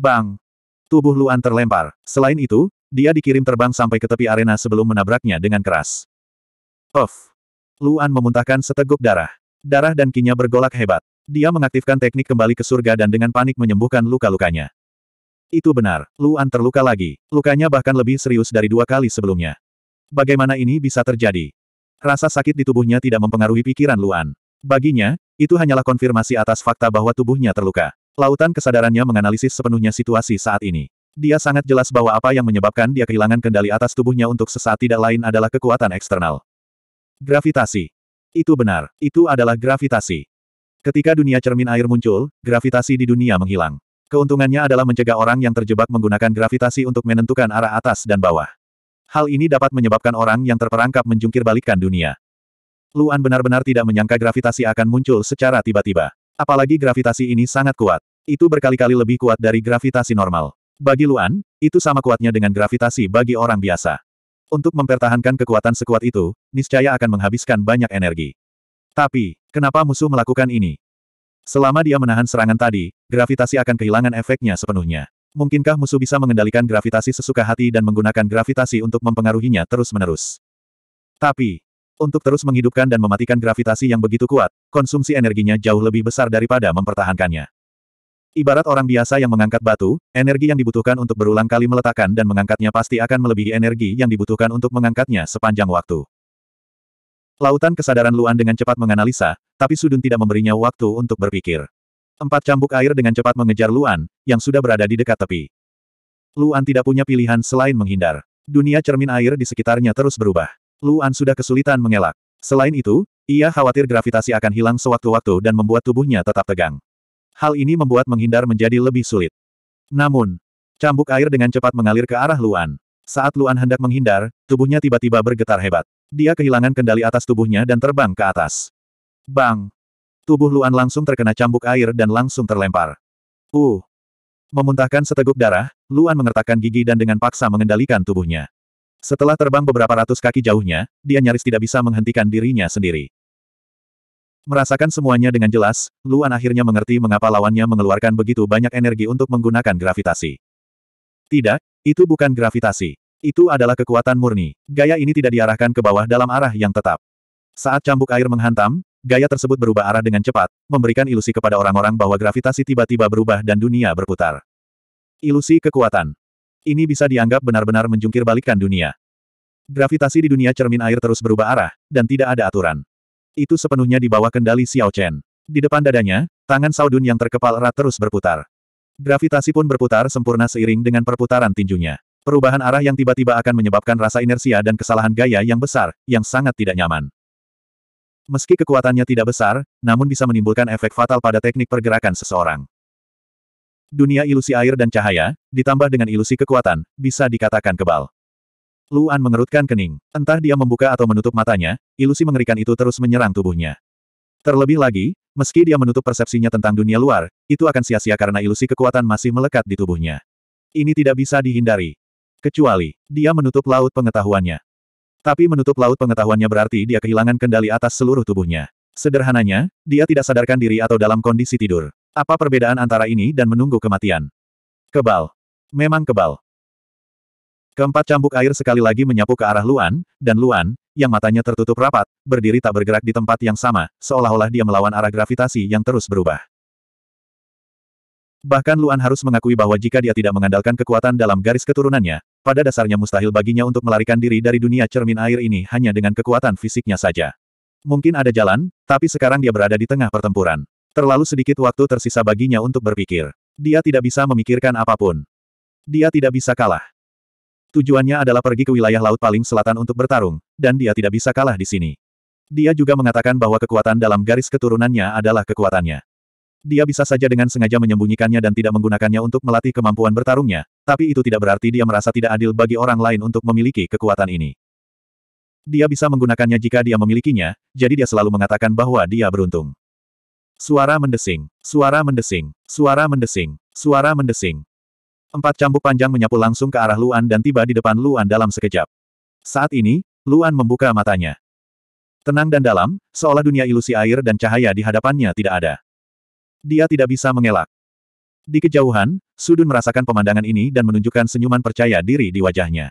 Bang! Tubuh Luan terlempar. Selain itu, dia dikirim terbang sampai ke tepi arena sebelum menabraknya dengan keras. Of, Luan memuntahkan seteguk darah. Darah dan kinya bergolak hebat. Dia mengaktifkan teknik kembali ke surga dan dengan panik menyembuhkan luka-lukanya. Itu benar, Luan terluka lagi. Lukanya bahkan lebih serius dari dua kali sebelumnya. Bagaimana ini bisa terjadi? Rasa sakit di tubuhnya tidak mempengaruhi pikiran Luan. Baginya, itu hanyalah konfirmasi atas fakta bahwa tubuhnya terluka. Lautan kesadarannya menganalisis sepenuhnya situasi saat ini. Dia sangat jelas bahwa apa yang menyebabkan dia kehilangan kendali atas tubuhnya untuk sesaat tidak lain adalah kekuatan eksternal. Gravitasi. Itu benar, itu adalah gravitasi. Ketika dunia cermin air muncul, gravitasi di dunia menghilang. Keuntungannya adalah mencegah orang yang terjebak menggunakan gravitasi untuk menentukan arah atas dan bawah. Hal ini dapat menyebabkan orang yang terperangkap menjungkir balikan dunia. Luan benar-benar tidak menyangka gravitasi akan muncul secara tiba-tiba. Apalagi gravitasi ini sangat kuat. Itu berkali-kali lebih kuat dari gravitasi normal. Bagi Luan, itu sama kuatnya dengan gravitasi bagi orang biasa. Untuk mempertahankan kekuatan sekuat itu, niscaya akan menghabiskan banyak energi. Tapi, kenapa musuh melakukan ini? Selama dia menahan serangan tadi, gravitasi akan kehilangan efeknya sepenuhnya. Mungkinkah musuh bisa mengendalikan gravitasi sesuka hati dan menggunakan gravitasi untuk mempengaruhinya terus-menerus? Tapi, untuk terus menghidupkan dan mematikan gravitasi yang begitu kuat, konsumsi energinya jauh lebih besar daripada mempertahankannya. Ibarat orang biasa yang mengangkat batu, energi yang dibutuhkan untuk berulang kali meletakkan dan mengangkatnya pasti akan melebihi energi yang dibutuhkan untuk mengangkatnya sepanjang waktu. Lautan kesadaran Luan dengan cepat menganalisa, tapi Sudun tidak memberinya waktu untuk berpikir. Empat cambuk air dengan cepat mengejar Luan, yang sudah berada di dekat tepi. Luan tidak punya pilihan selain menghindar. Dunia cermin air di sekitarnya terus berubah. Luan sudah kesulitan mengelak. Selain itu, ia khawatir gravitasi akan hilang sewaktu-waktu dan membuat tubuhnya tetap tegang. Hal ini membuat menghindar menjadi lebih sulit. Namun, cambuk air dengan cepat mengalir ke arah Luan. Saat Luan hendak menghindar, tubuhnya tiba-tiba bergetar hebat. Dia kehilangan kendali atas tubuhnya dan terbang ke atas. Bang! Tubuh Luan langsung terkena cambuk air dan langsung terlempar. Uh! Memuntahkan seteguk darah, Luan mengertakkan gigi dan dengan paksa mengendalikan tubuhnya. Setelah terbang beberapa ratus kaki jauhnya, dia nyaris tidak bisa menghentikan dirinya sendiri. Merasakan semuanya dengan jelas, Luan akhirnya mengerti mengapa lawannya mengeluarkan begitu banyak energi untuk menggunakan gravitasi. Tidak, itu bukan gravitasi. Itu adalah kekuatan murni. Gaya ini tidak diarahkan ke bawah dalam arah yang tetap. Saat cambuk air menghantam, gaya tersebut berubah arah dengan cepat, memberikan ilusi kepada orang-orang bahwa gravitasi tiba-tiba berubah dan dunia berputar. Ilusi kekuatan. Ini bisa dianggap benar-benar menjungkir balikan dunia. Gravitasi di dunia cermin air terus berubah arah, dan tidak ada aturan. Itu sepenuhnya di bawah kendali Xiao Chen. Di depan dadanya, tangan Saudun yang terkepal erat terus berputar. Gravitasi pun berputar sempurna seiring dengan perputaran tinjunya. Perubahan arah yang tiba-tiba akan menyebabkan rasa inersia dan kesalahan gaya yang besar, yang sangat tidak nyaman. Meski kekuatannya tidak besar, namun bisa menimbulkan efek fatal pada teknik pergerakan seseorang. Dunia ilusi air dan cahaya, ditambah dengan ilusi kekuatan, bisa dikatakan kebal. Luan mengerutkan kening. Entah dia membuka atau menutup matanya, ilusi mengerikan itu terus menyerang tubuhnya. Terlebih lagi, meski dia menutup persepsinya tentang dunia luar, itu akan sia-sia karena ilusi kekuatan masih melekat di tubuhnya. Ini tidak bisa dihindari. Kecuali, dia menutup laut pengetahuannya. Tapi menutup laut pengetahuannya berarti dia kehilangan kendali atas seluruh tubuhnya. Sederhananya, dia tidak sadarkan diri atau dalam kondisi tidur. Apa perbedaan antara ini dan menunggu kematian? Kebal. Memang kebal. Keempat cambuk air sekali lagi menyapu ke arah Luan, dan Luan, yang matanya tertutup rapat, berdiri tak bergerak di tempat yang sama, seolah-olah dia melawan arah gravitasi yang terus berubah. Bahkan Luan harus mengakui bahwa jika dia tidak mengandalkan kekuatan dalam garis keturunannya, pada dasarnya mustahil baginya untuk melarikan diri dari dunia cermin air ini hanya dengan kekuatan fisiknya saja. Mungkin ada jalan, tapi sekarang dia berada di tengah pertempuran. Terlalu sedikit waktu tersisa baginya untuk berpikir. Dia tidak bisa memikirkan apapun. Dia tidak bisa kalah. Tujuannya adalah pergi ke wilayah laut paling selatan untuk bertarung, dan dia tidak bisa kalah di sini. Dia juga mengatakan bahwa kekuatan dalam garis keturunannya adalah kekuatannya. Dia bisa saja dengan sengaja menyembunyikannya dan tidak menggunakannya untuk melatih kemampuan bertarungnya, tapi itu tidak berarti dia merasa tidak adil bagi orang lain untuk memiliki kekuatan ini. Dia bisa menggunakannya jika dia memilikinya, jadi dia selalu mengatakan bahwa dia beruntung. Suara mendesing, suara mendesing, suara mendesing, suara mendesing. Empat cambuk panjang menyapu langsung ke arah Luan dan tiba di depan Luan dalam sekejap. Saat ini, Luan membuka matanya. Tenang dan dalam, seolah dunia ilusi air dan cahaya di hadapannya tidak ada. Dia tidak bisa mengelak. Di kejauhan, Sudun merasakan pemandangan ini dan menunjukkan senyuman percaya diri di wajahnya.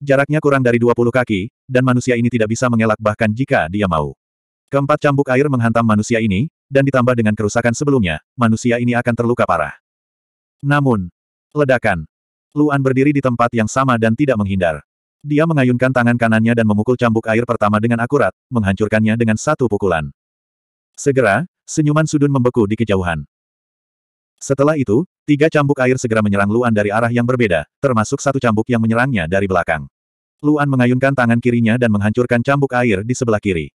Jaraknya kurang dari 20 kaki, dan manusia ini tidak bisa mengelak bahkan jika dia mau. Keempat cambuk air menghantam manusia ini, dan ditambah dengan kerusakan sebelumnya, manusia ini akan terluka parah. Namun, Ledakan. Luan berdiri di tempat yang sama dan tidak menghindar. Dia mengayunkan tangan kanannya dan memukul cambuk air pertama dengan akurat, menghancurkannya dengan satu pukulan. Segera, senyuman Sudun membeku di kejauhan. Setelah itu, tiga cambuk air segera menyerang Luan dari arah yang berbeda, termasuk satu cambuk yang menyerangnya dari belakang. Luan mengayunkan tangan kirinya dan menghancurkan cambuk air di sebelah kiri.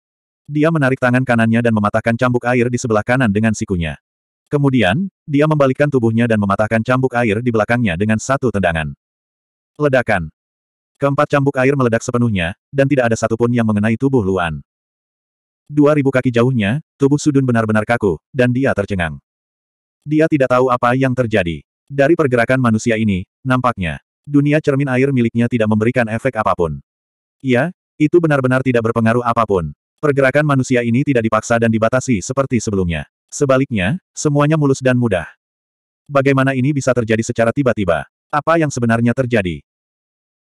Dia menarik tangan kanannya dan mematahkan cambuk air di sebelah kanan dengan sikunya. Kemudian, dia membalikkan tubuhnya dan mematahkan cambuk air di belakangnya dengan satu tendangan. Ledakan. Keempat cambuk air meledak sepenuhnya, dan tidak ada satupun yang mengenai tubuh Luan. Dua ribu kaki jauhnya, tubuh Sudun benar-benar kaku, dan dia tercengang. Dia tidak tahu apa yang terjadi. Dari pergerakan manusia ini, nampaknya, dunia cermin air miliknya tidak memberikan efek apapun. Iya, itu benar-benar tidak berpengaruh apapun. Pergerakan manusia ini tidak dipaksa dan dibatasi seperti sebelumnya. Sebaliknya, semuanya mulus dan mudah. Bagaimana ini bisa terjadi secara tiba-tiba? Apa yang sebenarnya terjadi?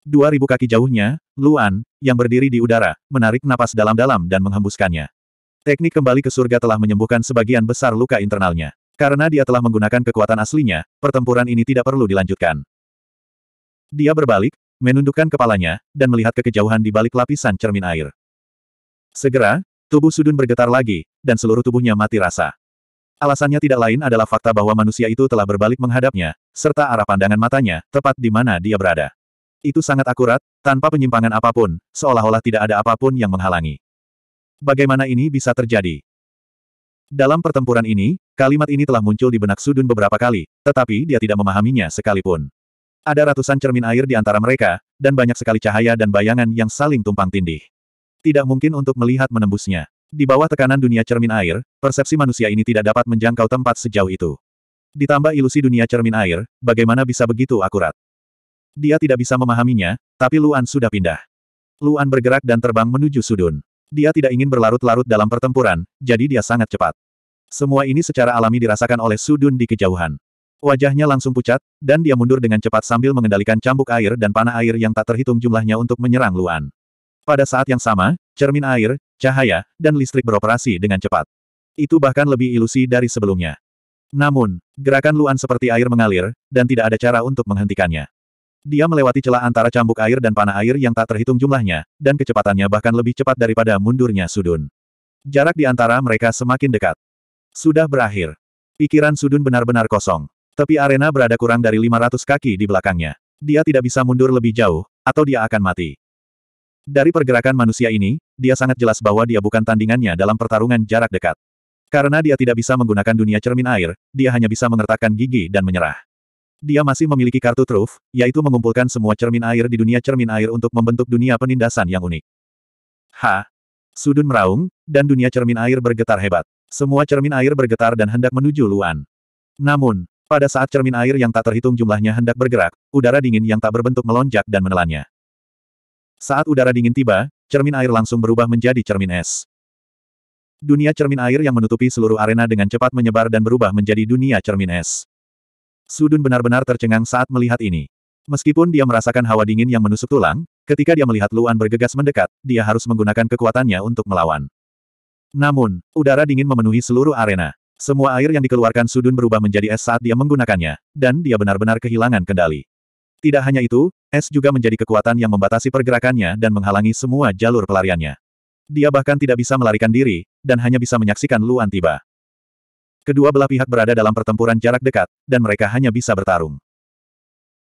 Dua ribu kaki jauhnya, Luan, yang berdiri di udara, menarik napas dalam-dalam dan menghembuskannya. Teknik kembali ke surga telah menyembuhkan sebagian besar luka internalnya. Karena dia telah menggunakan kekuatan aslinya, pertempuran ini tidak perlu dilanjutkan. Dia berbalik, menundukkan kepalanya, dan melihat ke kejauhan di balik lapisan cermin air. Segera, tubuh Sudun bergetar lagi, dan seluruh tubuhnya mati rasa. Alasannya tidak lain adalah fakta bahwa manusia itu telah berbalik menghadapnya, serta arah pandangan matanya, tepat di mana dia berada. Itu sangat akurat, tanpa penyimpangan apapun, seolah-olah tidak ada apapun yang menghalangi. Bagaimana ini bisa terjadi? Dalam pertempuran ini, kalimat ini telah muncul di benak Sudun beberapa kali, tetapi dia tidak memahaminya sekalipun. Ada ratusan cermin air di antara mereka, dan banyak sekali cahaya dan bayangan yang saling tumpang tindih. Tidak mungkin untuk melihat menembusnya. Di bawah tekanan dunia cermin air, persepsi manusia ini tidak dapat menjangkau tempat sejauh itu. Ditambah ilusi dunia cermin air, bagaimana bisa begitu akurat? Dia tidak bisa memahaminya, tapi Luan sudah pindah. Luan bergerak dan terbang menuju Sudun. Dia tidak ingin berlarut-larut dalam pertempuran, jadi dia sangat cepat. Semua ini secara alami dirasakan oleh Sudun di kejauhan. Wajahnya langsung pucat, dan dia mundur dengan cepat sambil mengendalikan cambuk air dan panah air yang tak terhitung jumlahnya untuk menyerang Luan. Pada saat yang sama, cermin air, cahaya, dan listrik beroperasi dengan cepat. Itu bahkan lebih ilusi dari sebelumnya. Namun, gerakan Luan seperti air mengalir, dan tidak ada cara untuk menghentikannya. Dia melewati celah antara cambuk air dan panah air yang tak terhitung jumlahnya, dan kecepatannya bahkan lebih cepat daripada mundurnya Sudun. Jarak di antara mereka semakin dekat. Sudah berakhir. Pikiran Sudun benar-benar kosong. Tapi arena berada kurang dari 500 kaki di belakangnya. Dia tidak bisa mundur lebih jauh, atau dia akan mati. Dari pergerakan manusia ini, dia sangat jelas bahwa dia bukan tandingannya dalam pertarungan jarak dekat. Karena dia tidak bisa menggunakan dunia cermin air, dia hanya bisa mengertakkan gigi dan menyerah. Dia masih memiliki kartu truf, yaitu mengumpulkan semua cermin air di dunia cermin air untuk membentuk dunia penindasan yang unik. Ha! Sudun meraung, dan dunia cermin air bergetar hebat. Semua cermin air bergetar dan hendak menuju Luan. Namun, pada saat cermin air yang tak terhitung jumlahnya hendak bergerak, udara dingin yang tak berbentuk melonjak dan menelannya. Saat udara dingin tiba, cermin air langsung berubah menjadi cermin es. Dunia cermin air yang menutupi seluruh arena dengan cepat menyebar dan berubah menjadi dunia cermin es. Sudun benar-benar tercengang saat melihat ini. Meskipun dia merasakan hawa dingin yang menusuk tulang, ketika dia melihat Luan bergegas mendekat, dia harus menggunakan kekuatannya untuk melawan. Namun, udara dingin memenuhi seluruh arena. Semua air yang dikeluarkan Sudun berubah menjadi es saat dia menggunakannya, dan dia benar-benar kehilangan kendali. Tidak hanya itu, es juga menjadi kekuatan yang membatasi pergerakannya dan menghalangi semua jalur pelariannya. Dia bahkan tidak bisa melarikan diri, dan hanya bisa menyaksikan Luan tiba. Kedua belah pihak berada dalam pertempuran jarak dekat, dan mereka hanya bisa bertarung.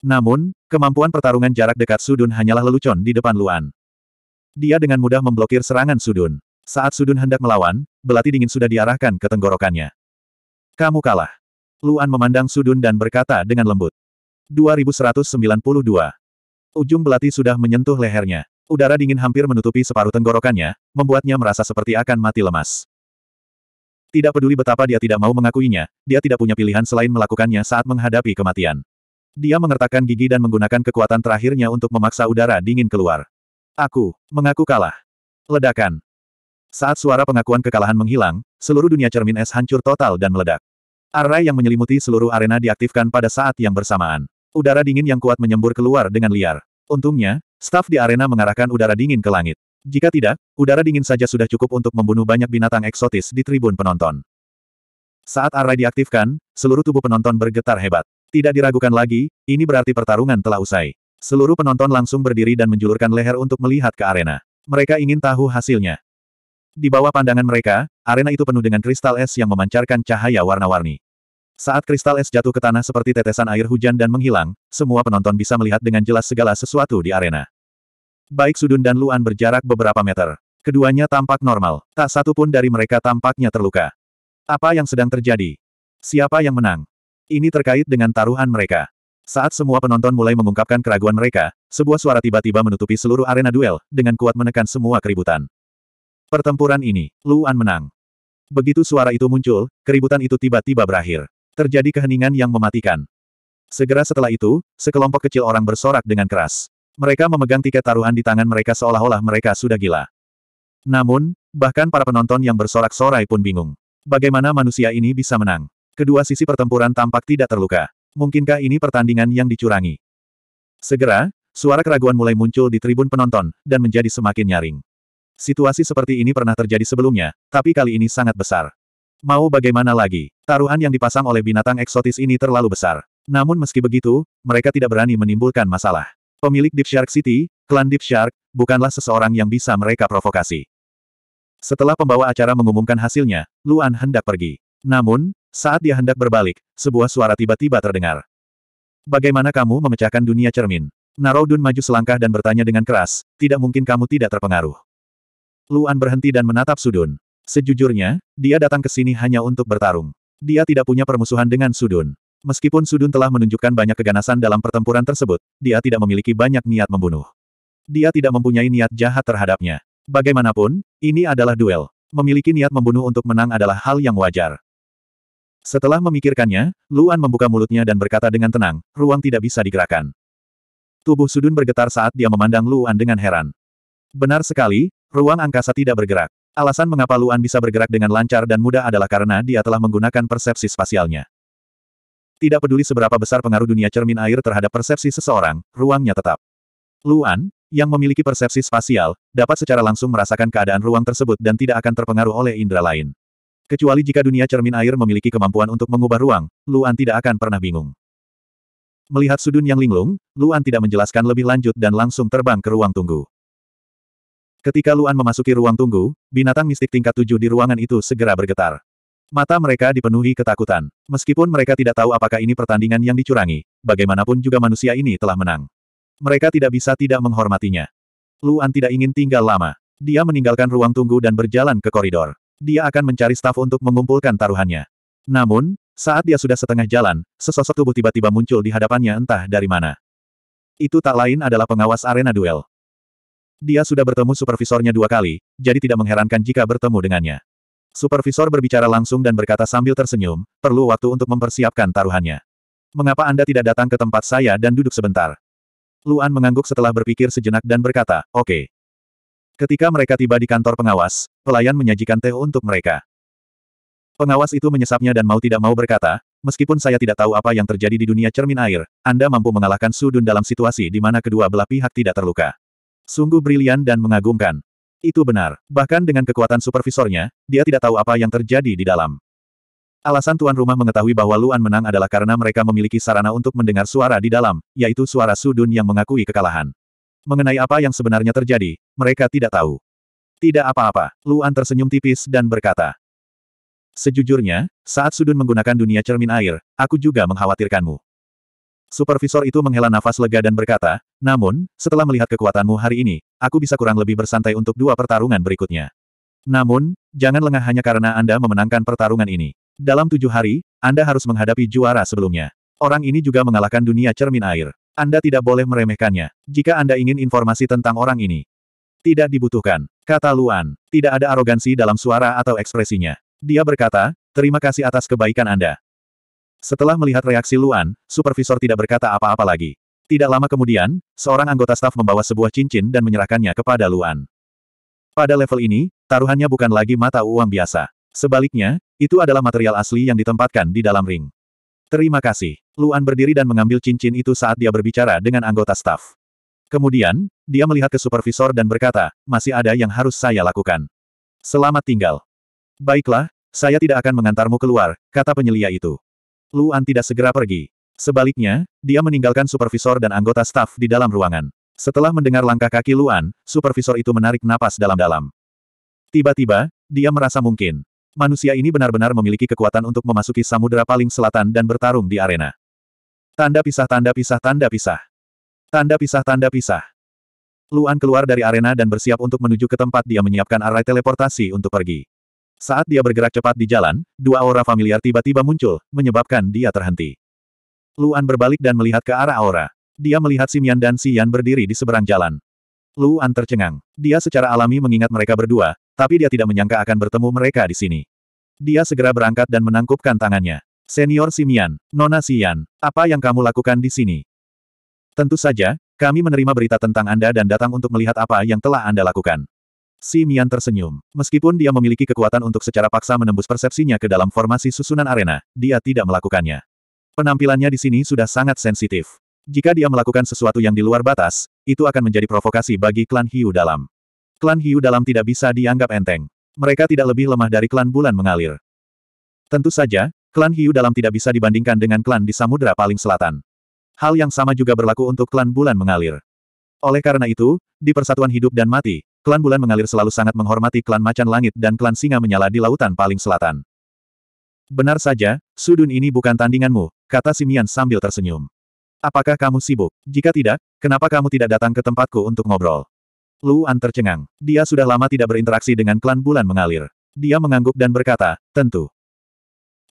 Namun, kemampuan pertarungan jarak dekat Sudun hanyalah lelucon di depan Luan. Dia dengan mudah memblokir serangan Sudun. Saat Sudun hendak melawan, belati dingin sudah diarahkan ke tenggorokannya. Kamu kalah. Luan memandang Sudun dan berkata dengan lembut. 2192. Ujung belati sudah menyentuh lehernya. Udara dingin hampir menutupi separuh tenggorokannya, membuatnya merasa seperti akan mati lemas. Tidak peduli betapa dia tidak mau mengakuinya, dia tidak punya pilihan selain melakukannya saat menghadapi kematian. Dia mengertakkan gigi dan menggunakan kekuatan terakhirnya untuk memaksa udara dingin keluar. Aku, mengaku kalah. Ledakan. Saat suara pengakuan kekalahan menghilang, seluruh dunia cermin es hancur total dan meledak. Arai yang menyelimuti seluruh arena diaktifkan pada saat yang bersamaan. Udara dingin yang kuat menyembur keluar dengan liar. Untungnya, staf di arena mengarahkan udara dingin ke langit. Jika tidak, udara dingin saja sudah cukup untuk membunuh banyak binatang eksotis di tribun penonton. Saat arai diaktifkan, seluruh tubuh penonton bergetar hebat. Tidak diragukan lagi, ini berarti pertarungan telah usai. Seluruh penonton langsung berdiri dan menjulurkan leher untuk melihat ke arena. Mereka ingin tahu hasilnya. Di bawah pandangan mereka, arena itu penuh dengan kristal es yang memancarkan cahaya warna-warni. Saat kristal es jatuh ke tanah seperti tetesan air hujan dan menghilang, semua penonton bisa melihat dengan jelas segala sesuatu di arena. Baik Sudun dan Luan berjarak beberapa meter. Keduanya tampak normal, tak satu pun dari mereka tampaknya terluka. Apa yang sedang terjadi? Siapa yang menang? Ini terkait dengan taruhan mereka. Saat semua penonton mulai mengungkapkan keraguan mereka, sebuah suara tiba-tiba menutupi seluruh arena duel, dengan kuat menekan semua keributan. Pertempuran ini, Luan menang. Begitu suara itu muncul, keributan itu tiba-tiba berakhir. Terjadi keheningan yang mematikan. Segera setelah itu, sekelompok kecil orang bersorak dengan keras. Mereka memegang tiket taruhan di tangan mereka seolah-olah mereka sudah gila. Namun, bahkan para penonton yang bersorak-sorai pun bingung. Bagaimana manusia ini bisa menang? Kedua sisi pertempuran tampak tidak terluka. Mungkinkah ini pertandingan yang dicurangi? Segera, suara keraguan mulai muncul di tribun penonton, dan menjadi semakin nyaring. Situasi seperti ini pernah terjadi sebelumnya, tapi kali ini sangat besar. Mau bagaimana lagi, taruhan yang dipasang oleh binatang eksotis ini terlalu besar. Namun meski begitu, mereka tidak berani menimbulkan masalah. Pemilik Deep Shark City, klan Deep Shark, bukanlah seseorang yang bisa mereka provokasi. Setelah pembawa acara mengumumkan hasilnya, Luan hendak pergi. Namun, saat dia hendak berbalik, sebuah suara tiba-tiba terdengar. Bagaimana kamu memecahkan dunia cermin? Naraudun maju selangkah dan bertanya dengan keras, tidak mungkin kamu tidak terpengaruh. Luan berhenti dan menatap Sudun. Sejujurnya, dia datang ke sini hanya untuk bertarung. Dia tidak punya permusuhan dengan Sudun. Meskipun Sudun telah menunjukkan banyak keganasan dalam pertempuran tersebut, dia tidak memiliki banyak niat membunuh. Dia tidak mempunyai niat jahat terhadapnya. Bagaimanapun, ini adalah duel. Memiliki niat membunuh untuk menang adalah hal yang wajar. Setelah memikirkannya, Luan membuka mulutnya dan berkata dengan tenang, ruang tidak bisa digerakkan. Tubuh Sudun bergetar saat dia memandang Luan dengan heran. Benar sekali, ruang angkasa tidak bergerak. Alasan mengapa Luan bisa bergerak dengan lancar dan mudah adalah karena dia telah menggunakan persepsi spasialnya. Tidak peduli seberapa besar pengaruh dunia cermin air terhadap persepsi seseorang, ruangnya tetap. Luan, yang memiliki persepsi spasial, dapat secara langsung merasakan keadaan ruang tersebut dan tidak akan terpengaruh oleh indera lain. Kecuali jika dunia cermin air memiliki kemampuan untuk mengubah ruang, Luan tidak akan pernah bingung. Melihat sudun yang linglung, Luan tidak menjelaskan lebih lanjut dan langsung terbang ke ruang tunggu. Ketika Luan memasuki ruang tunggu, binatang mistik tingkat tujuh di ruangan itu segera bergetar. Mata mereka dipenuhi ketakutan. Meskipun mereka tidak tahu apakah ini pertandingan yang dicurangi, bagaimanapun juga manusia ini telah menang. Mereka tidak bisa tidak menghormatinya. Luan tidak ingin tinggal lama. Dia meninggalkan ruang tunggu dan berjalan ke koridor. Dia akan mencari staf untuk mengumpulkan taruhannya. Namun, saat dia sudah setengah jalan, sesosok tubuh tiba-tiba muncul di hadapannya entah dari mana. Itu tak lain adalah pengawas arena duel. Dia sudah bertemu supervisornya dua kali, jadi tidak mengherankan jika bertemu dengannya. Supervisor berbicara langsung dan berkata sambil tersenyum, perlu waktu untuk mempersiapkan taruhannya. Mengapa Anda tidak datang ke tempat saya dan duduk sebentar? Luan mengangguk setelah berpikir sejenak dan berkata, oke. Okay. Ketika mereka tiba di kantor pengawas, pelayan menyajikan teh untuk mereka. Pengawas itu menyesapnya dan mau tidak mau berkata, meskipun saya tidak tahu apa yang terjadi di dunia cermin air, Anda mampu mengalahkan Sudun dalam situasi di mana kedua belah pihak tidak terluka. Sungguh brilian dan mengagumkan. Itu benar, bahkan dengan kekuatan supervisornya, dia tidak tahu apa yang terjadi di dalam. Alasan tuan rumah mengetahui bahwa Luan menang adalah karena mereka memiliki sarana untuk mendengar suara di dalam, yaitu suara Sudun yang mengakui kekalahan. Mengenai apa yang sebenarnya terjadi, mereka tidak tahu. Tidak apa-apa, Luan tersenyum tipis dan berkata. Sejujurnya, saat Sudun menggunakan dunia cermin air, aku juga mengkhawatirkanmu. Supervisor itu menghela nafas lega dan berkata, namun, setelah melihat kekuatanmu hari ini, aku bisa kurang lebih bersantai untuk dua pertarungan berikutnya. Namun, jangan lengah hanya karena Anda memenangkan pertarungan ini. Dalam tujuh hari, Anda harus menghadapi juara sebelumnya. Orang ini juga mengalahkan dunia cermin air. Anda tidak boleh meremehkannya. Jika Anda ingin informasi tentang orang ini, tidak dibutuhkan, kata Luan. Tidak ada arogansi dalam suara atau ekspresinya. Dia berkata, terima kasih atas kebaikan Anda. Setelah melihat reaksi Luan, supervisor tidak berkata apa-apa lagi. Tidak lama kemudian, seorang anggota staf membawa sebuah cincin dan menyerahkannya kepada Luan. Pada level ini, taruhannya bukan lagi mata uang biasa. Sebaliknya, itu adalah material asli yang ditempatkan di dalam ring. Terima kasih. Luan berdiri dan mengambil cincin itu saat dia berbicara dengan anggota staf. Kemudian, dia melihat ke supervisor dan berkata, masih ada yang harus saya lakukan. Selamat tinggal. Baiklah, saya tidak akan mengantarmu keluar, kata penyelia itu. Luan tidak segera pergi. Sebaliknya, dia meninggalkan supervisor dan anggota staf di dalam ruangan. Setelah mendengar langkah kaki Luan, supervisor itu menarik napas dalam-dalam. Tiba-tiba, dia merasa mungkin. Manusia ini benar-benar memiliki kekuatan untuk memasuki samudera paling selatan dan bertarung di arena. Tanda pisah tanda pisah tanda pisah. Tanda pisah tanda pisah. Luan keluar dari arena dan bersiap untuk menuju ke tempat dia menyiapkan arai teleportasi untuk pergi. Saat dia bergerak cepat di jalan, dua aura familiar tiba-tiba muncul, menyebabkan dia terhenti. Luan berbalik dan melihat ke arah aura. Dia melihat Simian dan Sian berdiri di seberang jalan. Luan tercengang. Dia secara alami mengingat mereka berdua, tapi dia tidak menyangka akan bertemu mereka di sini. Dia segera berangkat dan menangkupkan tangannya. Senior Simian, Nona Sian, apa yang kamu lakukan di sini? Tentu saja, kami menerima berita tentang Anda dan datang untuk melihat apa yang telah Anda lakukan. Si Mian tersenyum. Meskipun dia memiliki kekuatan untuk secara paksa menembus persepsinya ke dalam formasi susunan arena, dia tidak melakukannya. Penampilannya di sini sudah sangat sensitif. Jika dia melakukan sesuatu yang di luar batas, itu akan menjadi provokasi bagi klan Hiu Dalam. Klan Hiu Dalam tidak bisa dianggap enteng. Mereka tidak lebih lemah dari klan bulan mengalir. Tentu saja, klan Hiu Dalam tidak bisa dibandingkan dengan klan di Samudra paling selatan. Hal yang sama juga berlaku untuk klan bulan mengalir. Oleh karena itu, di persatuan hidup dan mati, Klan Bulan mengalir selalu sangat menghormati klan Macan Langit dan klan Singa menyala di lautan paling selatan. Benar saja, Sudun ini bukan tandinganmu, kata Simian sambil tersenyum. Apakah kamu sibuk? Jika tidak, kenapa kamu tidak datang ke tempatku untuk ngobrol? Luan tercengang. Dia sudah lama tidak berinteraksi dengan klan Bulan mengalir. Dia mengangguk dan berkata, tentu.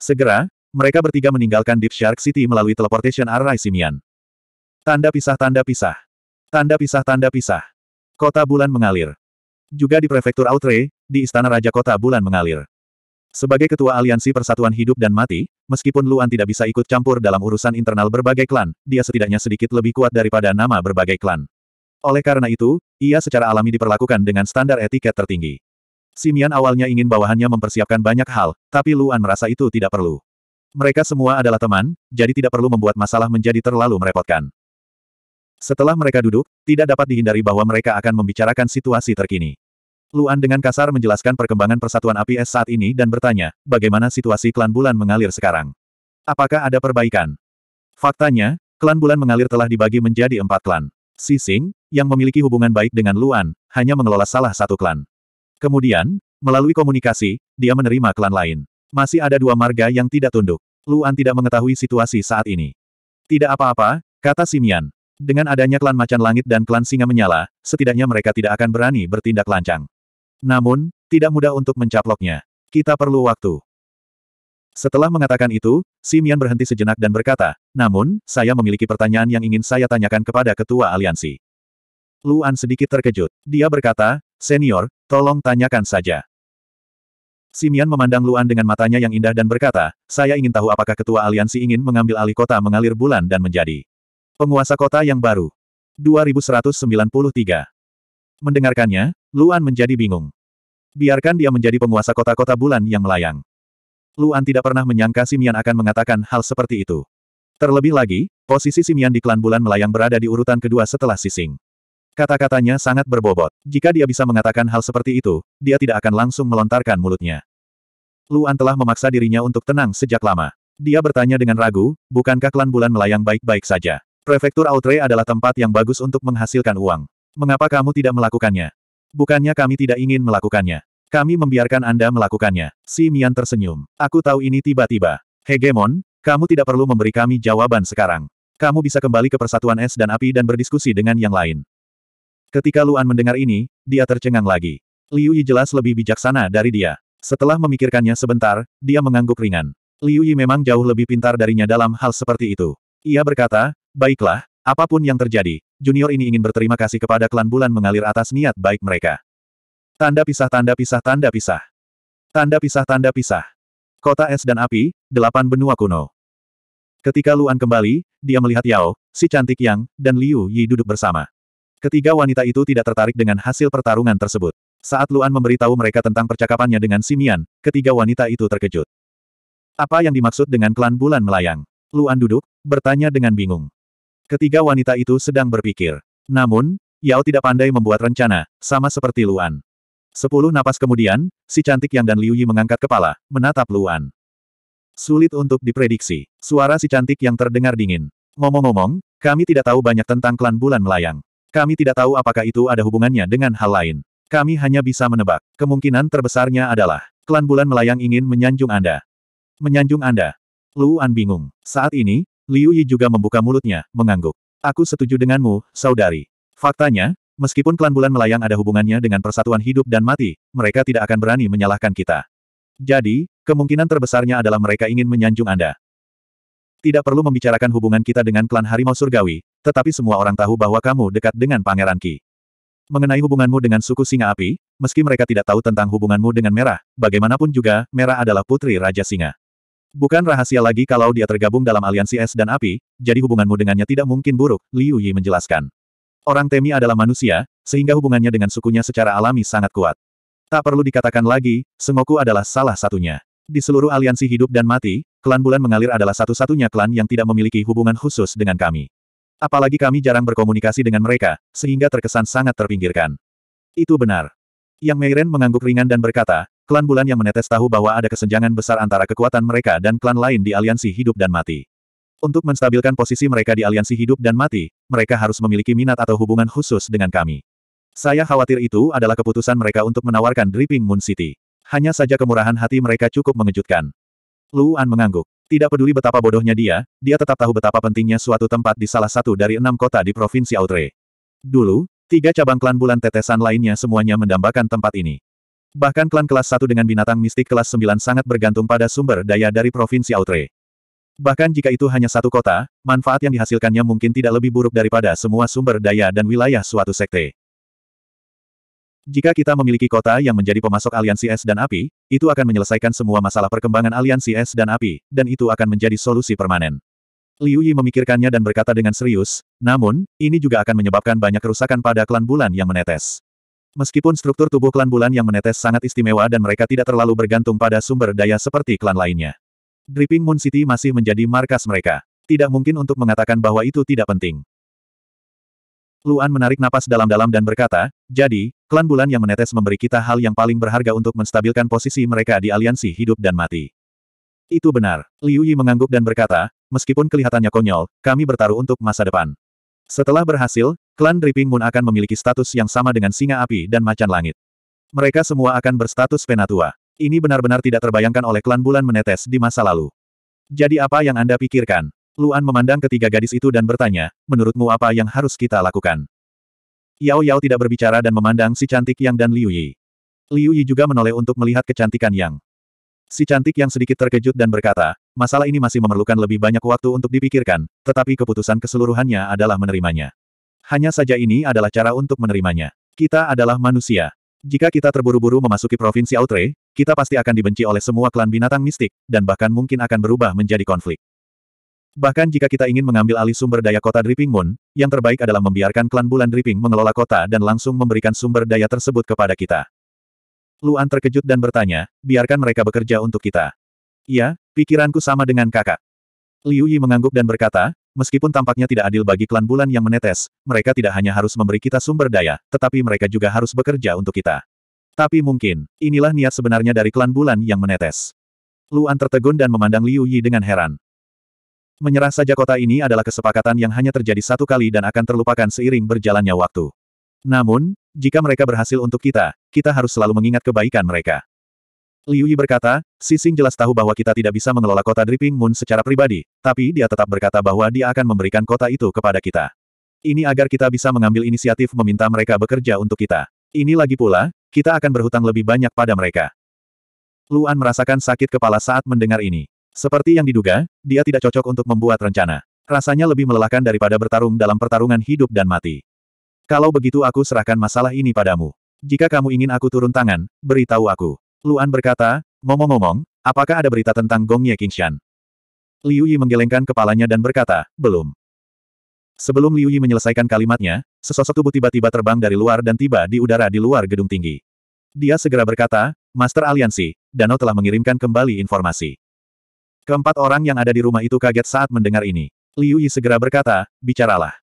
Segera, mereka bertiga meninggalkan Deep Shark City melalui teleportation array Simian. Tanda pisah tanda pisah. Tanda pisah tanda pisah. Kota Bulan mengalir. Juga di Prefektur Outre, di Istana Raja Kota Bulan mengalir. Sebagai ketua aliansi persatuan hidup dan mati, meskipun Luan tidak bisa ikut campur dalam urusan internal berbagai klan, dia setidaknya sedikit lebih kuat daripada nama berbagai klan. Oleh karena itu, ia secara alami diperlakukan dengan standar etiket tertinggi. Simian awalnya ingin bawahannya mempersiapkan banyak hal, tapi Luan merasa itu tidak perlu. Mereka semua adalah teman, jadi tidak perlu membuat masalah menjadi terlalu merepotkan. Setelah mereka duduk, tidak dapat dihindari bahwa mereka akan membicarakan situasi terkini. Luan dengan kasar menjelaskan perkembangan Persatuan Api Es saat ini dan bertanya, bagaimana situasi klan bulan mengalir sekarang? Apakah ada perbaikan? Faktanya, klan bulan mengalir telah dibagi menjadi empat klan. Si Sising, yang memiliki hubungan baik dengan Luan, hanya mengelola salah satu klan. Kemudian, melalui komunikasi, dia menerima klan lain. Masih ada dua marga yang tidak tunduk. Luan tidak mengetahui situasi saat ini. Tidak apa-apa, kata Simian. Dengan adanya klan macan langit dan klan singa menyala, setidaknya mereka tidak akan berani bertindak lancang. Namun, tidak mudah untuk mencaploknya. Kita perlu waktu. Setelah mengatakan itu, Simian berhenti sejenak dan berkata, namun, saya memiliki pertanyaan yang ingin saya tanyakan kepada Ketua Aliansi. Luan sedikit terkejut. Dia berkata, senior, tolong tanyakan saja. Simian memandang Luan dengan matanya yang indah dan berkata, saya ingin tahu apakah Ketua Aliansi ingin mengambil alih kota mengalir bulan dan menjadi Penguasa kota yang baru. 2193. Mendengarkannya, Luan menjadi bingung. Biarkan dia menjadi penguasa kota-kota bulan yang melayang. Luan tidak pernah menyangka Simian akan mengatakan hal seperti itu. Terlebih lagi, posisi Simian di klan bulan melayang berada di urutan kedua setelah Sising. Kata-katanya sangat berbobot. Jika dia bisa mengatakan hal seperti itu, dia tidak akan langsung melontarkan mulutnya. Luan telah memaksa dirinya untuk tenang sejak lama. Dia bertanya dengan ragu, bukankah klan bulan melayang baik-baik saja? Prefektur Outre adalah tempat yang bagus untuk menghasilkan uang. Mengapa kamu tidak melakukannya? Bukannya kami tidak ingin melakukannya. Kami membiarkan Anda melakukannya. Si Mian tersenyum. Aku tahu ini tiba-tiba. Hegemon, kamu tidak perlu memberi kami jawaban sekarang. Kamu bisa kembali ke persatuan es dan api dan berdiskusi dengan yang lain. Ketika Luan mendengar ini, dia tercengang lagi. Liu Yi jelas lebih bijaksana dari dia. Setelah memikirkannya sebentar, dia mengangguk ringan. Liu Yi memang jauh lebih pintar darinya dalam hal seperti itu. Ia berkata, Baiklah, apapun yang terjadi, junior ini ingin berterima kasih kepada klan bulan mengalir atas niat baik mereka. Tanda pisah tanda pisah tanda pisah. Tanda pisah tanda pisah. Kota es dan api, delapan benua kuno. Ketika Luan kembali, dia melihat Yao, si cantik Yang, dan Liu Yi duduk bersama. Ketiga wanita itu tidak tertarik dengan hasil pertarungan tersebut. Saat Luan memberitahu mereka tentang percakapannya dengan Simian, ketiga wanita itu terkejut. Apa yang dimaksud dengan klan bulan melayang? Luan duduk, bertanya dengan bingung. Ketiga wanita itu sedang berpikir. Namun, Yao tidak pandai membuat rencana, sama seperti Luan. Sepuluh napas kemudian, si cantik Yang dan Liu Yi mengangkat kepala, menatap Luan. Sulit untuk diprediksi. Suara si cantik Yang terdengar dingin. Ngomong-ngomong, kami tidak tahu banyak tentang klan bulan melayang. Kami tidak tahu apakah itu ada hubungannya dengan hal lain. Kami hanya bisa menebak. Kemungkinan terbesarnya adalah, klan bulan melayang ingin menyanjung Anda. Menyanjung Anda. Luan bingung. Saat ini, Liu Yi juga membuka mulutnya, mengangguk. Aku setuju denganmu, saudari. Faktanya, meskipun klan bulan melayang ada hubungannya dengan persatuan hidup dan mati, mereka tidak akan berani menyalahkan kita. Jadi, kemungkinan terbesarnya adalah mereka ingin menyanjung Anda. Tidak perlu membicarakan hubungan kita dengan klan Harimau Surgawi, tetapi semua orang tahu bahwa kamu dekat dengan Pangeran Ki. Mengenai hubunganmu dengan suku Singa Api, meski mereka tidak tahu tentang hubunganmu dengan Merah, bagaimanapun juga, Merah adalah putri Raja Singa. Bukan rahasia lagi kalau dia tergabung dalam aliansi es dan api, jadi hubunganmu dengannya tidak mungkin buruk, Liu Yi menjelaskan. Orang Temi adalah manusia, sehingga hubungannya dengan sukunya secara alami sangat kuat. Tak perlu dikatakan lagi, Sengoku adalah salah satunya. Di seluruh aliansi hidup dan mati, klan bulan mengalir adalah satu-satunya klan yang tidak memiliki hubungan khusus dengan kami. Apalagi kami jarang berkomunikasi dengan mereka, sehingga terkesan sangat terpinggirkan. Itu benar. Yang Meiren mengangguk ringan dan berkata, Klan Bulan yang menetes tahu bahwa ada kesenjangan besar antara kekuatan mereka dan klan lain di aliansi hidup dan mati. Untuk menstabilkan posisi mereka di aliansi hidup dan mati, mereka harus memiliki minat atau hubungan khusus dengan kami. Saya khawatir itu adalah keputusan mereka untuk menawarkan Dripping Moon City. Hanya saja kemurahan hati mereka cukup mengejutkan. Luan mengangguk. Tidak peduli betapa bodohnya dia, dia tetap tahu betapa pentingnya suatu tempat di salah satu dari enam kota di Provinsi Outre. Dulu, tiga cabang klan bulan tetesan lainnya semuanya mendambakan tempat ini. Bahkan klan kelas 1 dengan binatang mistik kelas 9 sangat bergantung pada sumber daya dari Provinsi Outre. Bahkan jika itu hanya satu kota, manfaat yang dihasilkannya mungkin tidak lebih buruk daripada semua sumber daya dan wilayah suatu sekte. Jika kita memiliki kota yang menjadi pemasok aliansi es dan api, itu akan menyelesaikan semua masalah perkembangan aliansi es dan api, dan itu akan menjadi solusi permanen. Liu Yi memikirkannya dan berkata dengan serius, namun, ini juga akan menyebabkan banyak kerusakan pada klan bulan yang menetes. Meskipun struktur tubuh klan bulan yang menetes sangat istimewa dan mereka tidak terlalu bergantung pada sumber daya seperti klan lainnya. Dripping Moon City masih menjadi markas mereka. Tidak mungkin untuk mengatakan bahwa itu tidak penting. Luan menarik napas dalam-dalam dan berkata, jadi, klan bulan yang menetes memberi kita hal yang paling berharga untuk menstabilkan posisi mereka di aliansi hidup dan mati. Itu benar. Liu Yi mengangguk dan berkata, meskipun kelihatannya konyol, kami bertaruh untuk masa depan. Setelah berhasil, Klan Dripping Moon akan memiliki status yang sama dengan singa api dan macan langit. Mereka semua akan berstatus penatua. Ini benar-benar tidak terbayangkan oleh klan bulan menetes di masa lalu. Jadi apa yang Anda pikirkan? Luan memandang ketiga gadis itu dan bertanya, menurutmu apa yang harus kita lakukan? Yao Yao tidak berbicara dan memandang si cantik Yang dan Liu Yi. Liu Yi juga menoleh untuk melihat kecantikan Yang. Si cantik yang sedikit terkejut dan berkata, masalah ini masih memerlukan lebih banyak waktu untuk dipikirkan, tetapi keputusan keseluruhannya adalah menerimanya. Hanya saja ini adalah cara untuk menerimanya. Kita adalah manusia. Jika kita terburu-buru memasuki provinsi Outre, kita pasti akan dibenci oleh semua klan binatang mistik, dan bahkan mungkin akan berubah menjadi konflik. Bahkan jika kita ingin mengambil alih sumber daya kota Dripping Moon, yang terbaik adalah membiarkan klan bulan Dripping mengelola kota dan langsung memberikan sumber daya tersebut kepada kita. Luan terkejut dan bertanya, biarkan mereka bekerja untuk kita. Iya, pikiranku sama dengan kakak. Liu Yi mengangguk dan berkata, Meskipun tampaknya tidak adil bagi klan bulan yang menetes, mereka tidak hanya harus memberi kita sumber daya, tetapi mereka juga harus bekerja untuk kita. Tapi mungkin, inilah niat sebenarnya dari klan bulan yang menetes. Luan tertegun dan memandang Liu Yi dengan heran. Menyerah saja kota ini adalah kesepakatan yang hanya terjadi satu kali dan akan terlupakan seiring berjalannya waktu. Namun, jika mereka berhasil untuk kita, kita harus selalu mengingat kebaikan mereka. Liu Yi berkata, Sising jelas tahu bahwa kita tidak bisa mengelola kota Dripping Moon secara pribadi, tapi dia tetap berkata bahwa dia akan memberikan kota itu kepada kita. Ini agar kita bisa mengambil inisiatif meminta mereka bekerja untuk kita. Ini lagi pula, kita akan berhutang lebih banyak pada mereka. Luan merasakan sakit kepala saat mendengar ini. Seperti yang diduga, dia tidak cocok untuk membuat rencana. Rasanya lebih melelahkan daripada bertarung dalam pertarungan hidup dan mati. Kalau begitu aku serahkan masalah ini padamu. Jika kamu ingin aku turun tangan, beritahu aku. Luan berkata, ngomong-ngomong, apakah ada berita tentang Gong Ye Qingshan? Liu Yi menggelengkan kepalanya dan berkata, belum. Sebelum Liu Yi menyelesaikan kalimatnya, sesosok tubuh tiba-tiba terbang dari luar dan tiba di udara di luar gedung tinggi. Dia segera berkata, Master Aliansi, Danau telah mengirimkan kembali informasi. Keempat orang yang ada di rumah itu kaget saat mendengar ini. Liu Yi segera berkata, bicaralah.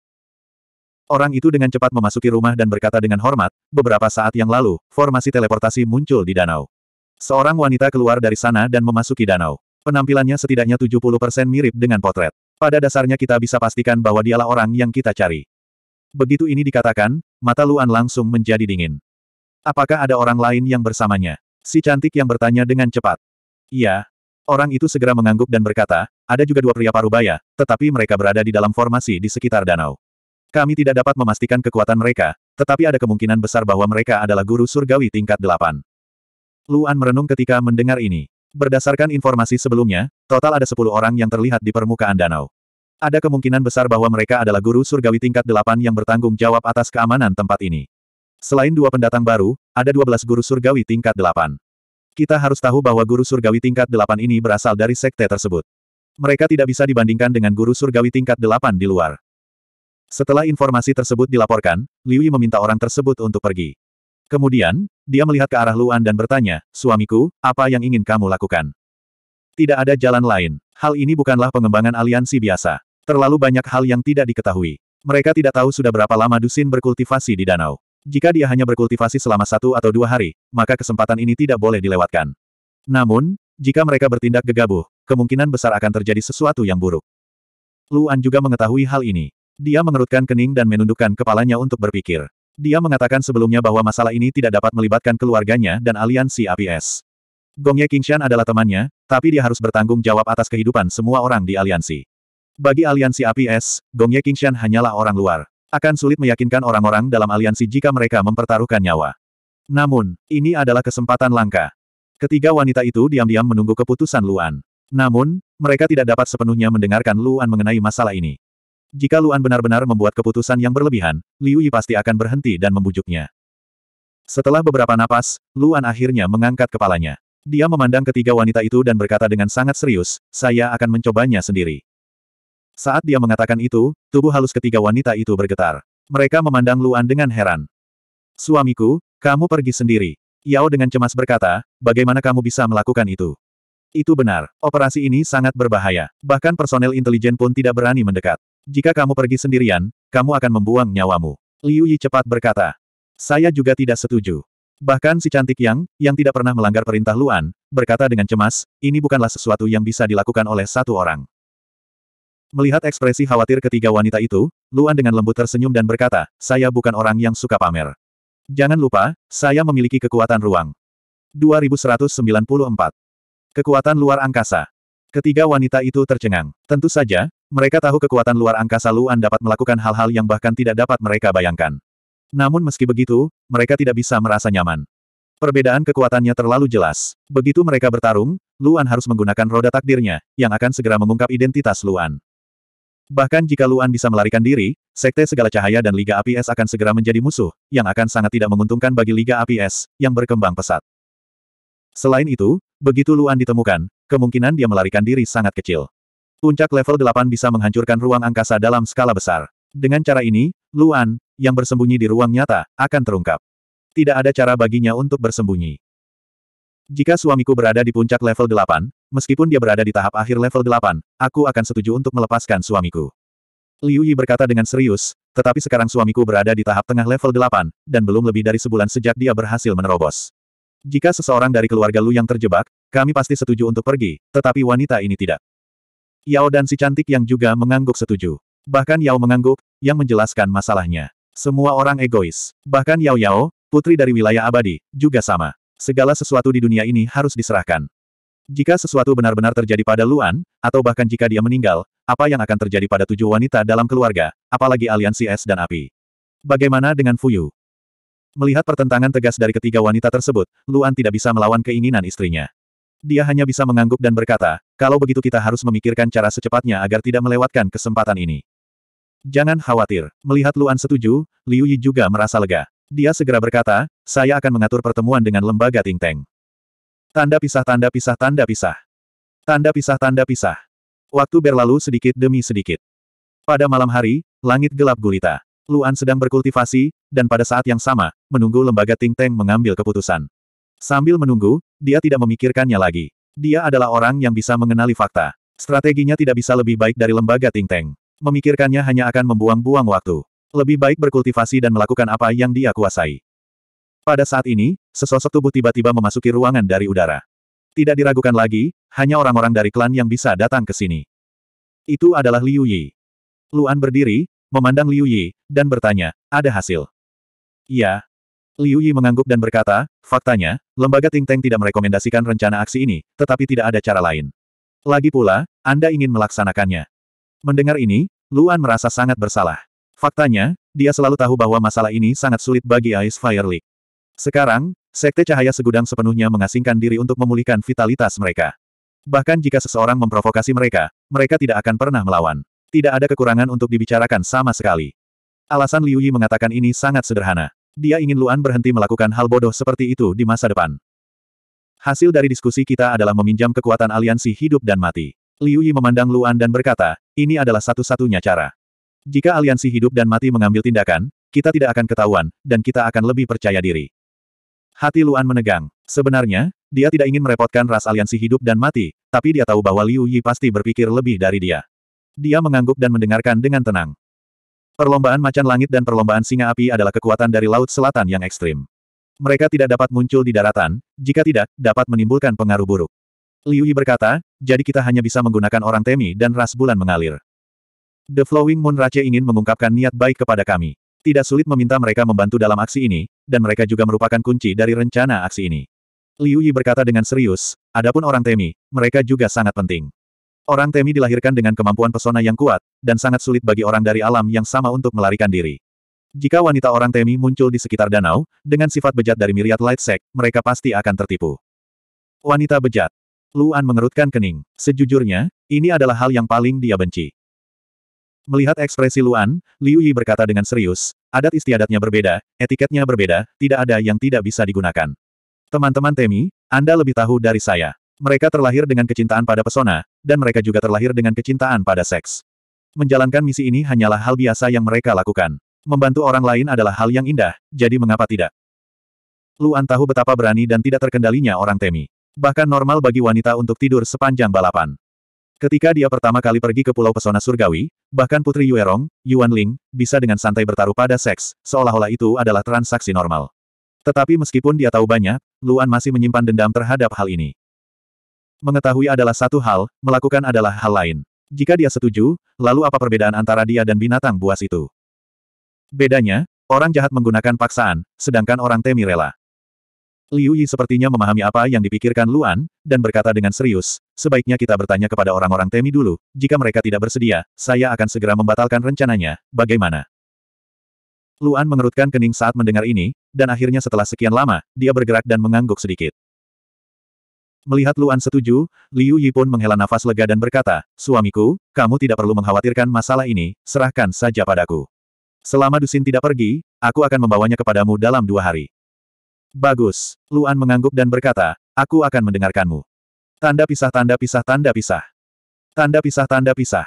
Orang itu dengan cepat memasuki rumah dan berkata dengan hormat, beberapa saat yang lalu, formasi teleportasi muncul di danau. Seorang wanita keluar dari sana dan memasuki danau. Penampilannya setidaknya 70% mirip dengan potret. Pada dasarnya kita bisa pastikan bahwa dialah orang yang kita cari. Begitu ini dikatakan, mata Luan langsung menjadi dingin. Apakah ada orang lain yang bersamanya? Si cantik yang bertanya dengan cepat. Iya. Orang itu segera mengangguk dan berkata, ada juga dua pria parubaya, tetapi mereka berada di dalam formasi di sekitar danau. Kami tidak dapat memastikan kekuatan mereka, tetapi ada kemungkinan besar bahwa mereka adalah guru surgawi tingkat delapan. Luan merenung ketika mendengar ini. Berdasarkan informasi sebelumnya, total ada 10 orang yang terlihat di permukaan danau. Ada kemungkinan besar bahwa mereka adalah guru surgawi tingkat 8 yang bertanggung jawab atas keamanan tempat ini. Selain dua pendatang baru, ada 12 guru surgawi tingkat 8. Kita harus tahu bahwa guru surgawi tingkat 8 ini berasal dari sekte tersebut. Mereka tidak bisa dibandingkan dengan guru surgawi tingkat 8 di luar. Setelah informasi tersebut dilaporkan, Liwi meminta orang tersebut untuk pergi. Kemudian, dia melihat ke arah Luan dan bertanya, suamiku, apa yang ingin kamu lakukan? Tidak ada jalan lain. Hal ini bukanlah pengembangan aliansi biasa. Terlalu banyak hal yang tidak diketahui. Mereka tidak tahu sudah berapa lama Dusin berkultivasi di danau. Jika dia hanya berkultivasi selama satu atau dua hari, maka kesempatan ini tidak boleh dilewatkan. Namun, jika mereka bertindak gegabah, kemungkinan besar akan terjadi sesuatu yang buruk. Luan juga mengetahui hal ini. Dia mengerutkan kening dan menundukkan kepalanya untuk berpikir. Dia mengatakan sebelumnya bahwa masalah ini tidak dapat melibatkan keluarganya dan aliansi APS. Gong Ye Qingshan adalah temannya, tapi dia harus bertanggung jawab atas kehidupan semua orang di aliansi. Bagi aliansi APS, Gong Ye Qingshan hanyalah orang luar. Akan sulit meyakinkan orang-orang dalam aliansi jika mereka mempertaruhkan nyawa. Namun, ini adalah kesempatan langka. Ketiga wanita itu diam-diam menunggu keputusan Luan. Namun, mereka tidak dapat sepenuhnya mendengarkan Luan mengenai masalah ini. Jika Luan benar-benar membuat keputusan yang berlebihan, Liu Yi pasti akan berhenti dan membujuknya. Setelah beberapa napas, Luan akhirnya mengangkat kepalanya. Dia memandang ketiga wanita itu dan berkata dengan sangat serius, saya akan mencobanya sendiri. Saat dia mengatakan itu, tubuh halus ketiga wanita itu bergetar. Mereka memandang Luan dengan heran. Suamiku, kamu pergi sendiri. Yao dengan cemas berkata, bagaimana kamu bisa melakukan itu? Itu benar, operasi ini sangat berbahaya. Bahkan personel intelijen pun tidak berani mendekat. Jika kamu pergi sendirian, kamu akan membuang nyawamu. Liu Yi cepat berkata. Saya juga tidak setuju. Bahkan si cantik Yang, yang tidak pernah melanggar perintah Luan, berkata dengan cemas, ini bukanlah sesuatu yang bisa dilakukan oleh satu orang. Melihat ekspresi khawatir ketiga wanita itu, Luan dengan lembut tersenyum dan berkata, saya bukan orang yang suka pamer. Jangan lupa, saya memiliki kekuatan ruang. 2194. Kekuatan luar angkasa. Ketiga wanita itu tercengang. Tentu saja, mereka tahu kekuatan luar angkasa Luan dapat melakukan hal-hal yang bahkan tidak dapat mereka bayangkan. Namun meski begitu, mereka tidak bisa merasa nyaman. Perbedaan kekuatannya terlalu jelas. Begitu mereka bertarung, Luan harus menggunakan roda takdirnya, yang akan segera mengungkap identitas Luan. Bahkan jika Luan bisa melarikan diri, Sekte Segala Cahaya dan Liga Api Es akan segera menjadi musuh, yang akan sangat tidak menguntungkan bagi Liga Api Es, yang berkembang pesat. Selain itu, begitu Luan ditemukan, kemungkinan dia melarikan diri sangat kecil. Puncak level 8 bisa menghancurkan ruang angkasa dalam skala besar. Dengan cara ini, Luan, yang bersembunyi di ruang nyata, akan terungkap. Tidak ada cara baginya untuk bersembunyi. Jika suamiku berada di puncak level 8, meskipun dia berada di tahap akhir level 8, aku akan setuju untuk melepaskan suamiku. Liu Yi berkata dengan serius, tetapi sekarang suamiku berada di tahap tengah level 8, dan belum lebih dari sebulan sejak dia berhasil menerobos. Jika seseorang dari keluarga Lu yang terjebak, kami pasti setuju untuk pergi, tetapi wanita ini tidak. Yao dan si cantik yang juga mengangguk setuju. Bahkan Yao mengangguk, yang menjelaskan masalahnya. Semua orang egois. Bahkan Yao Yao, putri dari wilayah abadi, juga sama. Segala sesuatu di dunia ini harus diserahkan. Jika sesuatu benar-benar terjadi pada Luan, atau bahkan jika dia meninggal, apa yang akan terjadi pada tujuh wanita dalam keluarga, apalagi aliansi es dan api? Bagaimana dengan Fuyu? Melihat pertentangan tegas dari ketiga wanita tersebut, Luan tidak bisa melawan keinginan istrinya. Dia hanya bisa mengangguk dan berkata, kalau begitu kita harus memikirkan cara secepatnya agar tidak melewatkan kesempatan ini. Jangan khawatir, melihat Luan setuju, Liu Yi juga merasa lega. Dia segera berkata, saya akan mengatur pertemuan dengan lembaga Ting Teng. Tanda pisah tanda pisah tanda pisah. Tanda pisah tanda pisah. Waktu berlalu sedikit demi sedikit. Pada malam hari, langit gelap gulita. Luan sedang berkultivasi, dan pada saat yang sama, menunggu lembaga Ting Teng mengambil keputusan. Sambil menunggu, dia tidak memikirkannya lagi. Dia adalah orang yang bisa mengenali fakta. Strateginya tidak bisa lebih baik dari lembaga Ting-Teng. Memikirkannya hanya akan membuang-buang waktu. Lebih baik berkultivasi dan melakukan apa yang dia kuasai. Pada saat ini, sesosok tubuh tiba-tiba memasuki ruangan dari udara. Tidak diragukan lagi, hanya orang-orang dari klan yang bisa datang ke sini. Itu adalah Liu Yi. Luan berdiri, memandang Liu Yi, dan bertanya, ada hasil. Iya, Liu Yi mengangguk dan berkata, faktanya, lembaga Ting Teng tidak merekomendasikan rencana aksi ini, tetapi tidak ada cara lain. Lagi pula, Anda ingin melaksanakannya. Mendengar ini, Luan merasa sangat bersalah. Faktanya, dia selalu tahu bahwa masalah ini sangat sulit bagi Ice Fire League. Sekarang, Sekte Cahaya Segudang sepenuhnya mengasingkan diri untuk memulihkan vitalitas mereka. Bahkan jika seseorang memprovokasi mereka, mereka tidak akan pernah melawan. Tidak ada kekurangan untuk dibicarakan sama sekali. Alasan Liu Yi mengatakan ini sangat sederhana. Dia ingin Luan berhenti melakukan hal bodoh seperti itu di masa depan. Hasil dari diskusi kita adalah meminjam kekuatan aliansi hidup dan mati. Liu Yi memandang Luan dan berkata, ini adalah satu-satunya cara. Jika aliansi hidup dan mati mengambil tindakan, kita tidak akan ketahuan, dan kita akan lebih percaya diri. Hati Luan menegang. Sebenarnya, dia tidak ingin merepotkan ras aliansi hidup dan mati, tapi dia tahu bahwa Liu Yi pasti berpikir lebih dari dia. Dia mengangguk dan mendengarkan dengan tenang. Perlombaan macan langit dan perlombaan singa api adalah kekuatan dari Laut Selatan yang ekstrim. Mereka tidak dapat muncul di daratan, jika tidak, dapat menimbulkan pengaruh buruk. Liu Yi berkata, jadi kita hanya bisa menggunakan orang temi dan ras bulan mengalir. The Flowing Moon Rache ingin mengungkapkan niat baik kepada kami. Tidak sulit meminta mereka membantu dalam aksi ini, dan mereka juga merupakan kunci dari rencana aksi ini. Liu Yi berkata dengan serius, adapun orang temi, mereka juga sangat penting. Orang Temi dilahirkan dengan kemampuan pesona yang kuat, dan sangat sulit bagi orang dari alam yang sama untuk melarikan diri. Jika wanita orang Temi muncul di sekitar danau, dengan sifat bejat dari miriat Light Sect, mereka pasti akan tertipu. Wanita bejat. Luan mengerutkan kening. Sejujurnya, ini adalah hal yang paling dia benci. Melihat ekspresi Luan, Liu Yi berkata dengan serius, adat istiadatnya berbeda, etiketnya berbeda, tidak ada yang tidak bisa digunakan. Teman-teman Temi, Anda lebih tahu dari saya. Mereka terlahir dengan kecintaan pada pesona, dan mereka juga terlahir dengan kecintaan pada seks. Menjalankan misi ini hanyalah hal biasa yang mereka lakukan. Membantu orang lain adalah hal yang indah, jadi mengapa tidak? Luan tahu betapa berani dan tidak terkendalinya orang Temi. Bahkan normal bagi wanita untuk tidur sepanjang balapan. Ketika dia pertama kali pergi ke Pulau Pesona Surgawi, bahkan Putri Yuerong, Yuan Ling, bisa dengan santai bertaruh pada seks, seolah-olah itu adalah transaksi normal. Tetapi meskipun dia tahu banyak, Luan masih menyimpan dendam terhadap hal ini. Mengetahui adalah satu hal, melakukan adalah hal lain. Jika dia setuju, lalu apa perbedaan antara dia dan binatang buas itu? Bedanya, orang jahat menggunakan paksaan, sedangkan orang temi rela. Liu Yi sepertinya memahami apa yang dipikirkan Luan, dan berkata dengan serius, sebaiknya kita bertanya kepada orang-orang temi dulu, jika mereka tidak bersedia, saya akan segera membatalkan rencananya, bagaimana? Luan mengerutkan kening saat mendengar ini, dan akhirnya setelah sekian lama, dia bergerak dan mengangguk sedikit. Melihat Luan setuju, Liu Yi pun menghela nafas lega dan berkata, Suamiku, kamu tidak perlu mengkhawatirkan masalah ini, serahkan saja padaku. Selama Dusin tidak pergi, aku akan membawanya kepadamu dalam dua hari. Bagus. Luan mengangguk dan berkata, aku akan mendengarkanmu. Tanda pisah tanda pisah tanda pisah. Tanda pisah tanda pisah.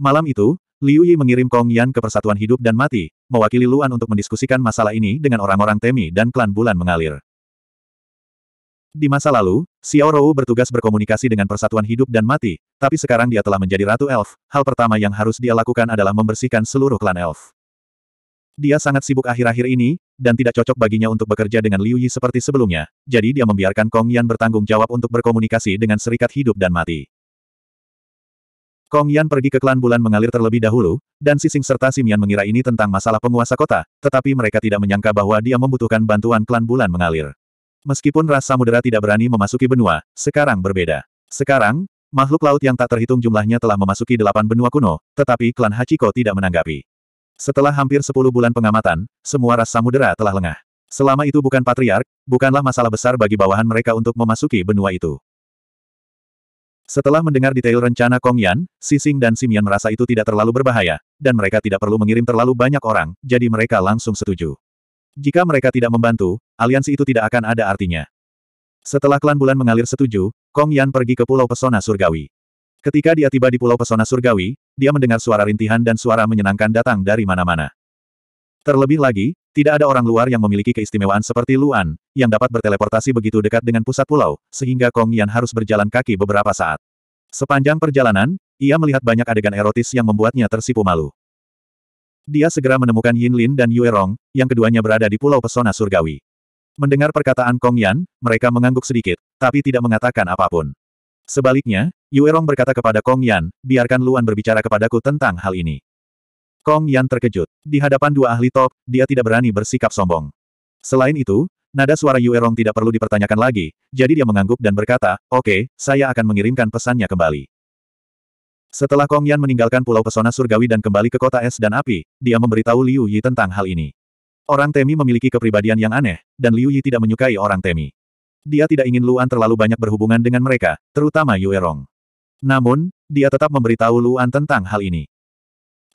Malam itu, Liu Yi mengirim Kong Yan ke Persatuan Hidup dan Mati, mewakili Luan untuk mendiskusikan masalah ini dengan orang-orang Temi dan klan Bulan mengalir. Di masa lalu, Xiao Rou bertugas berkomunikasi dengan persatuan hidup dan mati, tapi sekarang dia telah menjadi Ratu Elf, hal pertama yang harus dia lakukan adalah membersihkan seluruh klan Elf. Dia sangat sibuk akhir-akhir ini, dan tidak cocok baginya untuk bekerja dengan Liu Yi seperti sebelumnya, jadi dia membiarkan Kong Yan bertanggung jawab untuk berkomunikasi dengan serikat hidup dan mati. Kong Yan pergi ke klan bulan mengalir terlebih dahulu, dan Sising serta Simian mengira ini tentang masalah penguasa kota, tetapi mereka tidak menyangka bahwa dia membutuhkan bantuan klan bulan mengalir. Meskipun rasa samudera tidak berani memasuki benua, sekarang berbeda. Sekarang, makhluk laut yang tak terhitung jumlahnya telah memasuki delapan benua kuno, tetapi klan Hachiko tidak menanggapi. Setelah hampir sepuluh bulan pengamatan, semua rasa samudera telah lengah. Selama itu bukan patriark, bukanlah masalah besar bagi bawahan mereka untuk memasuki benua itu. Setelah mendengar detail rencana Kong Yan, Sising dan Simian merasa itu tidak terlalu berbahaya, dan mereka tidak perlu mengirim terlalu banyak orang, jadi mereka langsung setuju. Jika mereka tidak membantu, aliansi itu tidak akan ada artinya. Setelah klan bulan mengalir setuju, Kong Yan pergi ke Pulau Pesona Surgawi. Ketika dia tiba di Pulau Pesona Surgawi, dia mendengar suara rintihan dan suara menyenangkan datang dari mana-mana. Terlebih lagi, tidak ada orang luar yang memiliki keistimewaan seperti Luan, yang dapat berteleportasi begitu dekat dengan pusat pulau, sehingga Kong Yan harus berjalan kaki beberapa saat. Sepanjang perjalanan, ia melihat banyak adegan erotis yang membuatnya tersipu malu. Dia segera menemukan Yin Lin dan Yue Rong, yang keduanya berada di Pulau Pesona Surgawi. Mendengar perkataan Kong Yan, mereka mengangguk sedikit, tapi tidak mengatakan apapun. Sebaliknya, Yue Rong berkata kepada Kong Yan, biarkan Luan berbicara kepadaku tentang hal ini. Kong Yan terkejut. Di hadapan dua ahli top, dia tidak berani bersikap sombong. Selain itu, nada suara Yue Rong tidak perlu dipertanyakan lagi, jadi dia mengangguk dan berkata, oke, okay, saya akan mengirimkan pesannya kembali. Setelah Kong Yan meninggalkan Pulau Pesona Surgawi dan kembali ke kota es dan api, dia memberitahu Liu Yi tentang hal ini. Orang Temi memiliki kepribadian yang aneh, dan Liu Yi tidak menyukai orang Temi. Dia tidak ingin Luan terlalu banyak berhubungan dengan mereka, terutama Yue Rong. Namun, dia tetap memberitahu Luan tentang hal ini.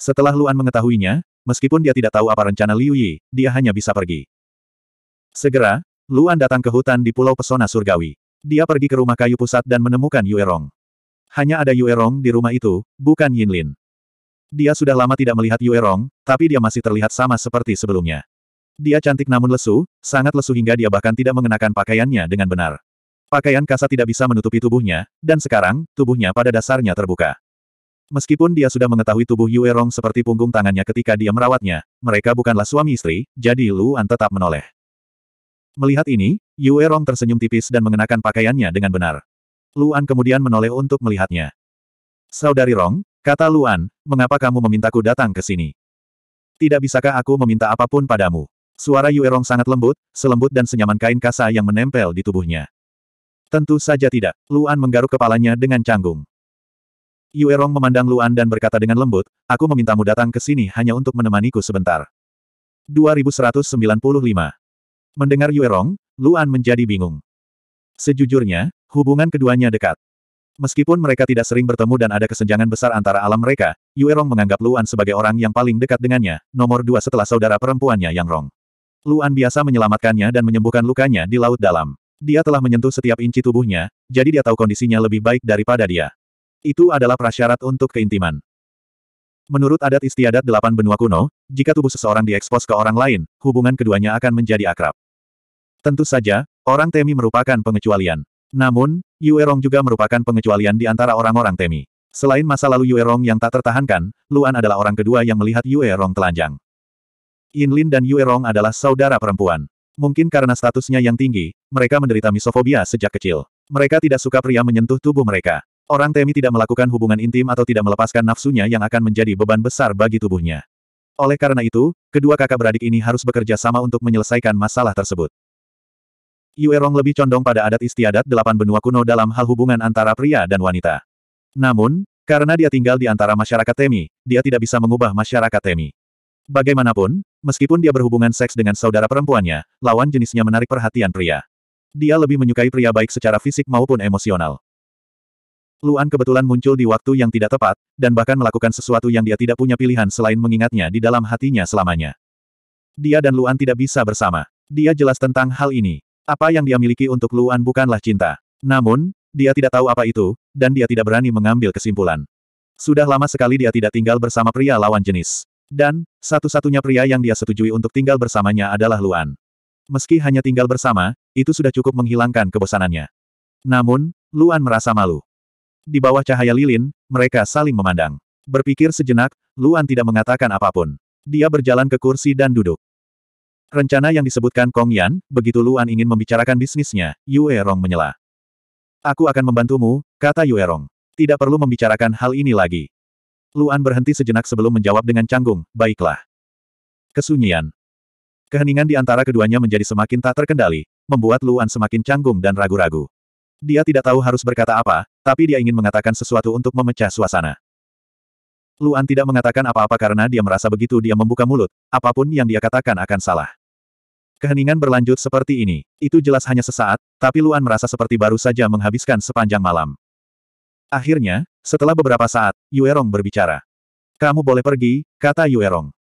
Setelah Luan mengetahuinya, meskipun dia tidak tahu apa rencana Liu Yi, dia hanya bisa pergi. Segera, Luan datang ke hutan di Pulau Pesona Surgawi. Dia pergi ke rumah kayu pusat dan menemukan Yue Rong. Hanya ada Yuerong di rumah itu, bukan Yinlin. Dia sudah lama tidak melihat Yuerong, tapi dia masih terlihat sama seperti sebelumnya. Dia cantik namun lesu, sangat lesu hingga dia bahkan tidak mengenakan pakaiannya dengan benar. Pakaian kasa tidak bisa menutupi tubuhnya, dan sekarang, tubuhnya pada dasarnya terbuka. Meskipun dia sudah mengetahui tubuh Yue Rong seperti punggung tangannya ketika dia merawatnya, mereka bukanlah suami istri, jadi Luan tetap menoleh. Melihat ini, Yue Rong tersenyum tipis dan mengenakan pakaiannya dengan benar. Luan kemudian menoleh untuk melihatnya. Saudari Rong, kata Luan, mengapa kamu memintaku datang ke sini? Tidak bisakah aku meminta apapun padamu? Suara Yue Rong sangat lembut, selembut dan senyaman kain kasa yang menempel di tubuhnya. Tentu saja tidak, Luan menggaruk kepalanya dengan canggung. Yue Rong memandang Luan dan berkata dengan lembut, aku memintamu datang ke sini hanya untuk menemaniku sebentar. 2195 Mendengar Yue Rong, Luan menjadi bingung. Sejujurnya, Hubungan keduanya dekat. Meskipun mereka tidak sering bertemu dan ada kesenjangan besar antara alam mereka, Yue Rong menganggap Luan sebagai orang yang paling dekat dengannya, nomor dua setelah saudara perempuannya Yang Rong. Luan biasa menyelamatkannya dan menyembuhkan lukanya di laut dalam. Dia telah menyentuh setiap inci tubuhnya, jadi dia tahu kondisinya lebih baik daripada dia. Itu adalah prasyarat untuk keintiman. Menurut adat istiadat delapan benua kuno, jika tubuh seseorang diekspos ke orang lain, hubungan keduanya akan menjadi akrab. Tentu saja, orang Temi merupakan pengecualian. Namun, Yuerong juga merupakan pengecualian di antara orang-orang Temi. Selain masa lalu Yuerong yang tak tertahankan, Luan adalah orang kedua yang melihat Yuerong telanjang. Yin Lin dan Yuerong adalah saudara perempuan. Mungkin karena statusnya yang tinggi, mereka menderita misofobia sejak kecil. Mereka tidak suka pria menyentuh tubuh mereka. Orang Temi tidak melakukan hubungan intim atau tidak melepaskan nafsunya yang akan menjadi beban besar bagi tubuhnya. Oleh karena itu, kedua kakak beradik ini harus bekerja sama untuk menyelesaikan masalah tersebut. Yuerong lebih condong pada adat istiadat delapan benua kuno dalam hal hubungan antara pria dan wanita. Namun, karena dia tinggal di antara masyarakat Temi, dia tidak bisa mengubah masyarakat Temi. Bagaimanapun, meskipun dia berhubungan seks dengan saudara perempuannya, lawan jenisnya menarik perhatian pria. Dia lebih menyukai pria baik secara fisik maupun emosional. Luan kebetulan muncul di waktu yang tidak tepat, dan bahkan melakukan sesuatu yang dia tidak punya pilihan selain mengingatnya di dalam hatinya selamanya. Dia dan Luan tidak bisa bersama. Dia jelas tentang hal ini. Apa yang dia miliki untuk Luan bukanlah cinta. Namun, dia tidak tahu apa itu, dan dia tidak berani mengambil kesimpulan. Sudah lama sekali dia tidak tinggal bersama pria lawan jenis. Dan, satu-satunya pria yang dia setujui untuk tinggal bersamanya adalah Luan. Meski hanya tinggal bersama, itu sudah cukup menghilangkan kebosanannya. Namun, Luan merasa malu. Di bawah cahaya lilin, mereka saling memandang. Berpikir sejenak, Luan tidak mengatakan apapun. Dia berjalan ke kursi dan duduk. Rencana yang disebutkan Kong Yan, begitu Luan ingin membicarakan bisnisnya, Yue Rong menyela. Aku akan membantumu, kata Yue Rong. Tidak perlu membicarakan hal ini lagi. Luan berhenti sejenak sebelum menjawab dengan canggung, baiklah. Kesunyian. Keheningan di antara keduanya menjadi semakin tak terkendali, membuat Luan semakin canggung dan ragu-ragu. Dia tidak tahu harus berkata apa, tapi dia ingin mengatakan sesuatu untuk memecah suasana. Luan tidak mengatakan apa-apa karena dia merasa begitu dia membuka mulut, apapun yang dia katakan akan salah. Keheningan berlanjut seperti ini. Itu jelas hanya sesaat, tapi Luan merasa seperti baru saja menghabiskan sepanjang malam. Akhirnya, setelah beberapa saat, Yuerong berbicara. Kamu boleh pergi, kata Yuerong.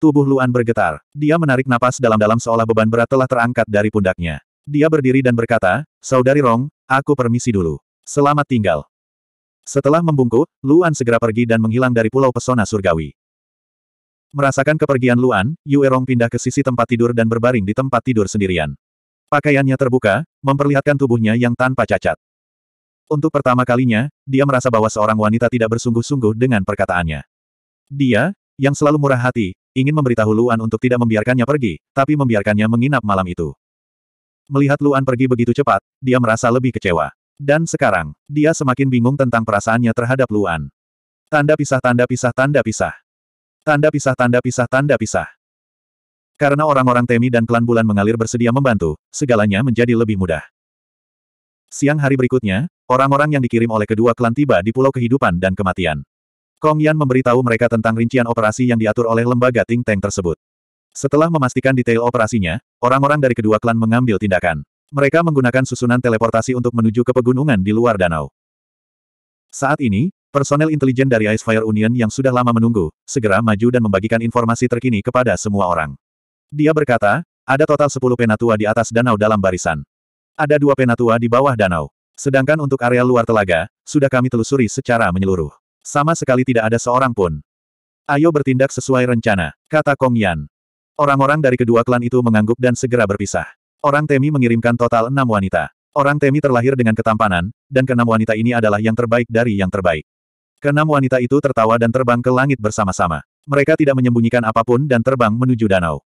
Tubuh Luan bergetar. Dia menarik napas dalam-dalam seolah beban berat telah terangkat dari pundaknya. Dia berdiri dan berkata, Saudari Rong, aku permisi dulu. Selamat tinggal. Setelah membungkuk, Luan segera pergi dan menghilang dari Pulau Pesona Surgawi. Merasakan kepergian Luan, Yuerong pindah ke sisi tempat tidur dan berbaring di tempat tidur sendirian. Pakaiannya terbuka, memperlihatkan tubuhnya yang tanpa cacat. Untuk pertama kalinya, dia merasa bahwa seorang wanita tidak bersungguh-sungguh dengan perkataannya. Dia, yang selalu murah hati, ingin memberitahu Luan untuk tidak membiarkannya pergi, tapi membiarkannya menginap malam itu. Melihat Luan pergi begitu cepat, dia merasa lebih kecewa. Dan sekarang, dia semakin bingung tentang perasaannya terhadap Luan. Tanda pisah tanda pisah tanda pisah. Tanda pisah tanda pisah tanda pisah. Karena orang-orang Temi dan klan bulan mengalir bersedia membantu, segalanya menjadi lebih mudah. Siang hari berikutnya, orang-orang yang dikirim oleh kedua klan tiba di Pulau Kehidupan dan Kematian. Kong Yan memberitahu mereka tentang rincian operasi yang diatur oleh lembaga Ting tank tersebut. Setelah memastikan detail operasinya, orang-orang dari kedua klan mengambil tindakan. Mereka menggunakan susunan teleportasi untuk menuju ke pegunungan di luar danau. Saat ini, Personel intelijen dari Ice Fire Union yang sudah lama menunggu, segera maju dan membagikan informasi terkini kepada semua orang. Dia berkata, ada total 10 penatua di atas danau dalam barisan. Ada dua penatua di bawah danau. Sedangkan untuk area luar telaga, sudah kami telusuri secara menyeluruh. Sama sekali tidak ada seorang pun. Ayo bertindak sesuai rencana, kata Kong Yan. Orang-orang dari kedua klan itu mengangguk dan segera berpisah. Orang Temi mengirimkan total enam wanita. Orang Temi terlahir dengan ketampanan, dan keenam wanita ini adalah yang terbaik dari yang terbaik. Keenam wanita itu tertawa dan terbang ke langit bersama-sama. Mereka tidak menyembunyikan apapun dan terbang menuju danau.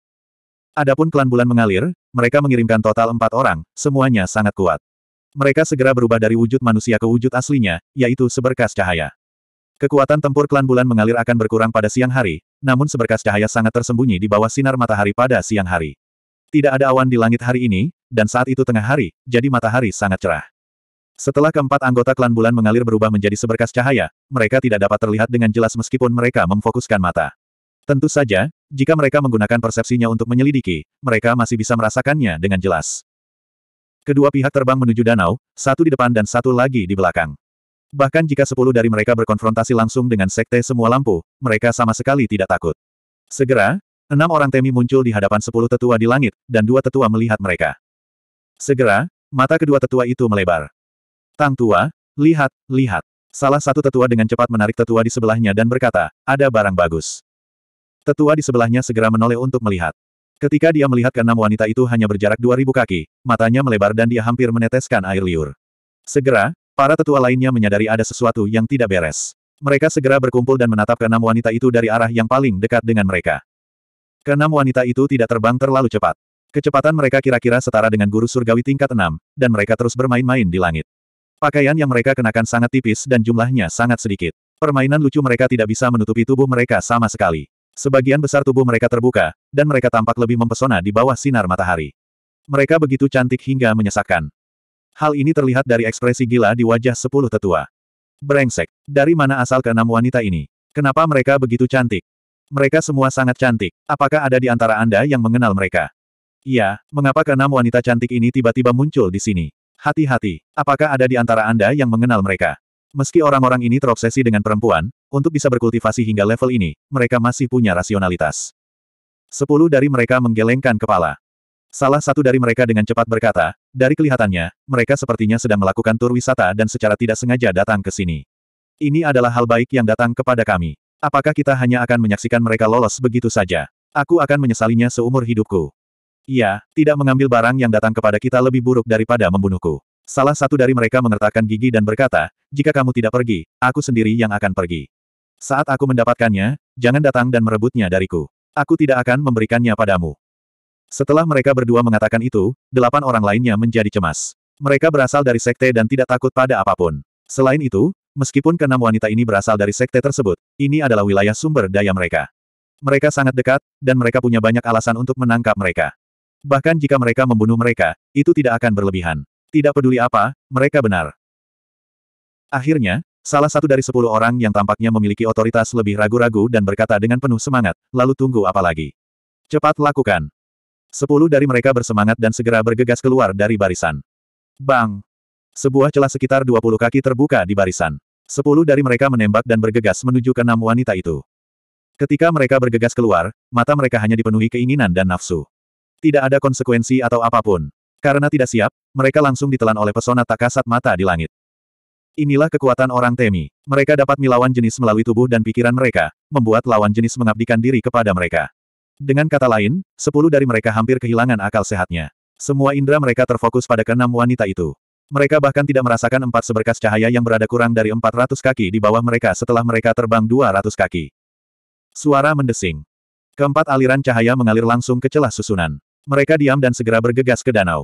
Adapun klan bulan mengalir, mereka mengirimkan total empat orang, semuanya sangat kuat. Mereka segera berubah dari wujud manusia ke wujud aslinya, yaitu seberkas cahaya. Kekuatan tempur klan bulan mengalir akan berkurang pada siang hari, namun seberkas cahaya sangat tersembunyi di bawah sinar matahari pada siang hari. Tidak ada awan di langit hari ini, dan saat itu tengah hari, jadi matahari sangat cerah. Setelah keempat anggota klan bulan mengalir berubah menjadi seberkas cahaya, mereka tidak dapat terlihat dengan jelas meskipun mereka memfokuskan mata. Tentu saja, jika mereka menggunakan persepsinya untuk menyelidiki, mereka masih bisa merasakannya dengan jelas. Kedua pihak terbang menuju danau, satu di depan dan satu lagi di belakang. Bahkan jika sepuluh dari mereka berkonfrontasi langsung dengan sekte semua lampu, mereka sama sekali tidak takut. Segera, enam orang temi muncul di hadapan sepuluh tetua di langit, dan dua tetua melihat mereka. Segera, mata kedua tetua itu melebar. Tang tua, lihat, lihat. Salah satu tetua dengan cepat menarik tetua di sebelahnya dan berkata, ada barang bagus. Tetua di sebelahnya segera menoleh untuk melihat. Ketika dia melihat keenam wanita itu hanya berjarak 2000 kaki, matanya melebar dan dia hampir meneteskan air liur. Segera, para tetua lainnya menyadari ada sesuatu yang tidak beres. Mereka segera berkumpul dan menatap keenam wanita itu dari arah yang paling dekat dengan mereka. Keenam wanita itu tidak terbang terlalu cepat. Kecepatan mereka kira-kira setara dengan guru surgawi tingkat enam, dan mereka terus bermain-main di langit. Pakaian yang mereka kenakan sangat tipis dan jumlahnya sangat sedikit. Permainan lucu mereka tidak bisa menutupi tubuh mereka sama sekali. Sebagian besar tubuh mereka terbuka, dan mereka tampak lebih mempesona di bawah sinar matahari. Mereka begitu cantik hingga menyesakkan. Hal ini terlihat dari ekspresi gila di wajah sepuluh tetua. Brengsek, dari mana asal keenam wanita ini? Kenapa mereka begitu cantik? Mereka semua sangat cantik. Apakah ada di antara Anda yang mengenal mereka? Iya. mengapa keenam wanita cantik ini tiba-tiba muncul di sini? Hati-hati, apakah ada di antara Anda yang mengenal mereka? Meski orang-orang ini terobsesi dengan perempuan, untuk bisa berkultivasi hingga level ini, mereka masih punya rasionalitas. Sepuluh dari mereka menggelengkan kepala. Salah satu dari mereka dengan cepat berkata, dari kelihatannya, mereka sepertinya sedang melakukan tur wisata dan secara tidak sengaja datang ke sini. Ini adalah hal baik yang datang kepada kami. Apakah kita hanya akan menyaksikan mereka lolos begitu saja? Aku akan menyesalinya seumur hidupku. Ia, tidak mengambil barang yang datang kepada kita lebih buruk daripada membunuhku. Salah satu dari mereka mengertakkan gigi dan berkata, jika kamu tidak pergi, aku sendiri yang akan pergi. Saat aku mendapatkannya, jangan datang dan merebutnya dariku. Aku tidak akan memberikannya padamu. Setelah mereka berdua mengatakan itu, delapan orang lainnya menjadi cemas. Mereka berasal dari sekte dan tidak takut pada apapun. Selain itu, meskipun keenam wanita ini berasal dari sekte tersebut, ini adalah wilayah sumber daya mereka. Mereka sangat dekat, dan mereka punya banyak alasan untuk menangkap mereka. Bahkan jika mereka membunuh mereka, itu tidak akan berlebihan. Tidak peduli apa, mereka benar. Akhirnya, salah satu dari sepuluh orang yang tampaknya memiliki otoritas lebih ragu-ragu dan berkata dengan penuh semangat, lalu tunggu apa lagi? Cepat lakukan. Sepuluh dari mereka bersemangat dan segera bergegas keluar dari barisan. Bang! Sebuah celah sekitar 20 kaki terbuka di barisan. Sepuluh dari mereka menembak dan bergegas menuju ke enam wanita itu. Ketika mereka bergegas keluar, mata mereka hanya dipenuhi keinginan dan nafsu. Tidak ada konsekuensi atau apapun. Karena tidak siap, mereka langsung ditelan oleh pesona tak kasat mata di langit. Inilah kekuatan orang Temi. Mereka dapat melawan jenis melalui tubuh dan pikiran mereka, membuat lawan jenis mengabdikan diri kepada mereka. Dengan kata lain, sepuluh dari mereka hampir kehilangan akal sehatnya. Semua indera mereka terfokus pada keenam wanita itu. Mereka bahkan tidak merasakan empat seberkas cahaya yang berada kurang dari empat ratus kaki di bawah mereka setelah mereka terbang dua ratus kaki. Suara mendesing. Keempat aliran cahaya mengalir langsung ke celah susunan. Mereka diam dan segera bergegas ke danau.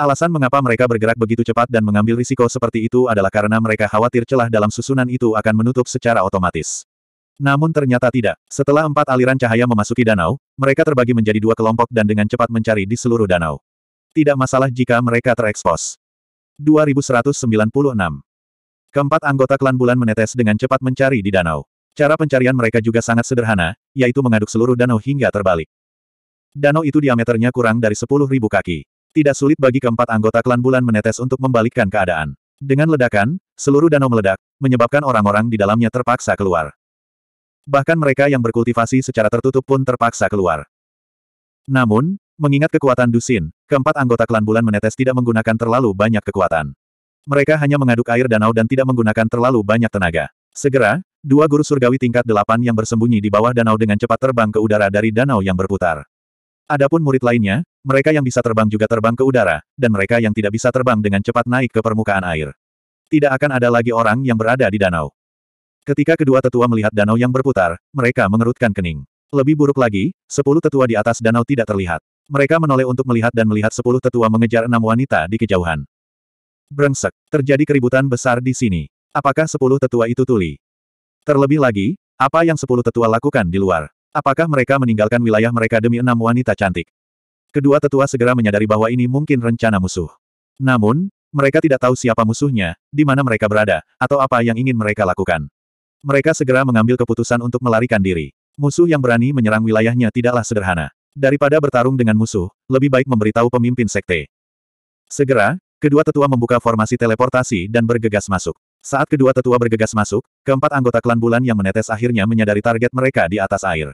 Alasan mengapa mereka bergerak begitu cepat dan mengambil risiko seperti itu adalah karena mereka khawatir celah dalam susunan itu akan menutup secara otomatis. Namun ternyata tidak. Setelah empat aliran cahaya memasuki danau, mereka terbagi menjadi dua kelompok dan dengan cepat mencari di seluruh danau. Tidak masalah jika mereka terekspos. 2196 Keempat anggota klan bulan menetes dengan cepat mencari di danau. Cara pencarian mereka juga sangat sederhana, yaitu mengaduk seluruh danau hingga terbalik. Danau itu diameternya kurang dari 10.000 kaki. Tidak sulit bagi keempat anggota klan bulan menetes untuk membalikkan keadaan. Dengan ledakan, seluruh danau meledak, menyebabkan orang-orang di dalamnya terpaksa keluar. Bahkan mereka yang berkultivasi secara tertutup pun terpaksa keluar. Namun, mengingat kekuatan Dusin, keempat anggota klan bulan menetes tidak menggunakan terlalu banyak kekuatan. Mereka hanya mengaduk air danau dan tidak menggunakan terlalu banyak tenaga. Segera, Dua guru surgawi tingkat delapan yang bersembunyi di bawah danau dengan cepat terbang ke udara dari danau yang berputar. Adapun murid lainnya, mereka yang bisa terbang juga terbang ke udara, dan mereka yang tidak bisa terbang dengan cepat naik ke permukaan air. Tidak akan ada lagi orang yang berada di danau. Ketika kedua tetua melihat danau yang berputar, mereka mengerutkan kening. Lebih buruk lagi, sepuluh tetua di atas danau tidak terlihat. Mereka menoleh untuk melihat dan melihat sepuluh tetua mengejar enam wanita di kejauhan. Brengsek, terjadi keributan besar di sini. Apakah sepuluh tetua itu tuli? Terlebih lagi, apa yang sepuluh tetua lakukan di luar? Apakah mereka meninggalkan wilayah mereka demi enam wanita cantik? Kedua tetua segera menyadari bahwa ini mungkin rencana musuh. Namun, mereka tidak tahu siapa musuhnya, di mana mereka berada, atau apa yang ingin mereka lakukan. Mereka segera mengambil keputusan untuk melarikan diri. Musuh yang berani menyerang wilayahnya tidaklah sederhana. Daripada bertarung dengan musuh, lebih baik memberitahu pemimpin sekte. Segera, kedua tetua membuka formasi teleportasi dan bergegas masuk. Saat kedua tetua bergegas masuk, keempat anggota klan bulan yang menetes akhirnya menyadari target mereka di atas air.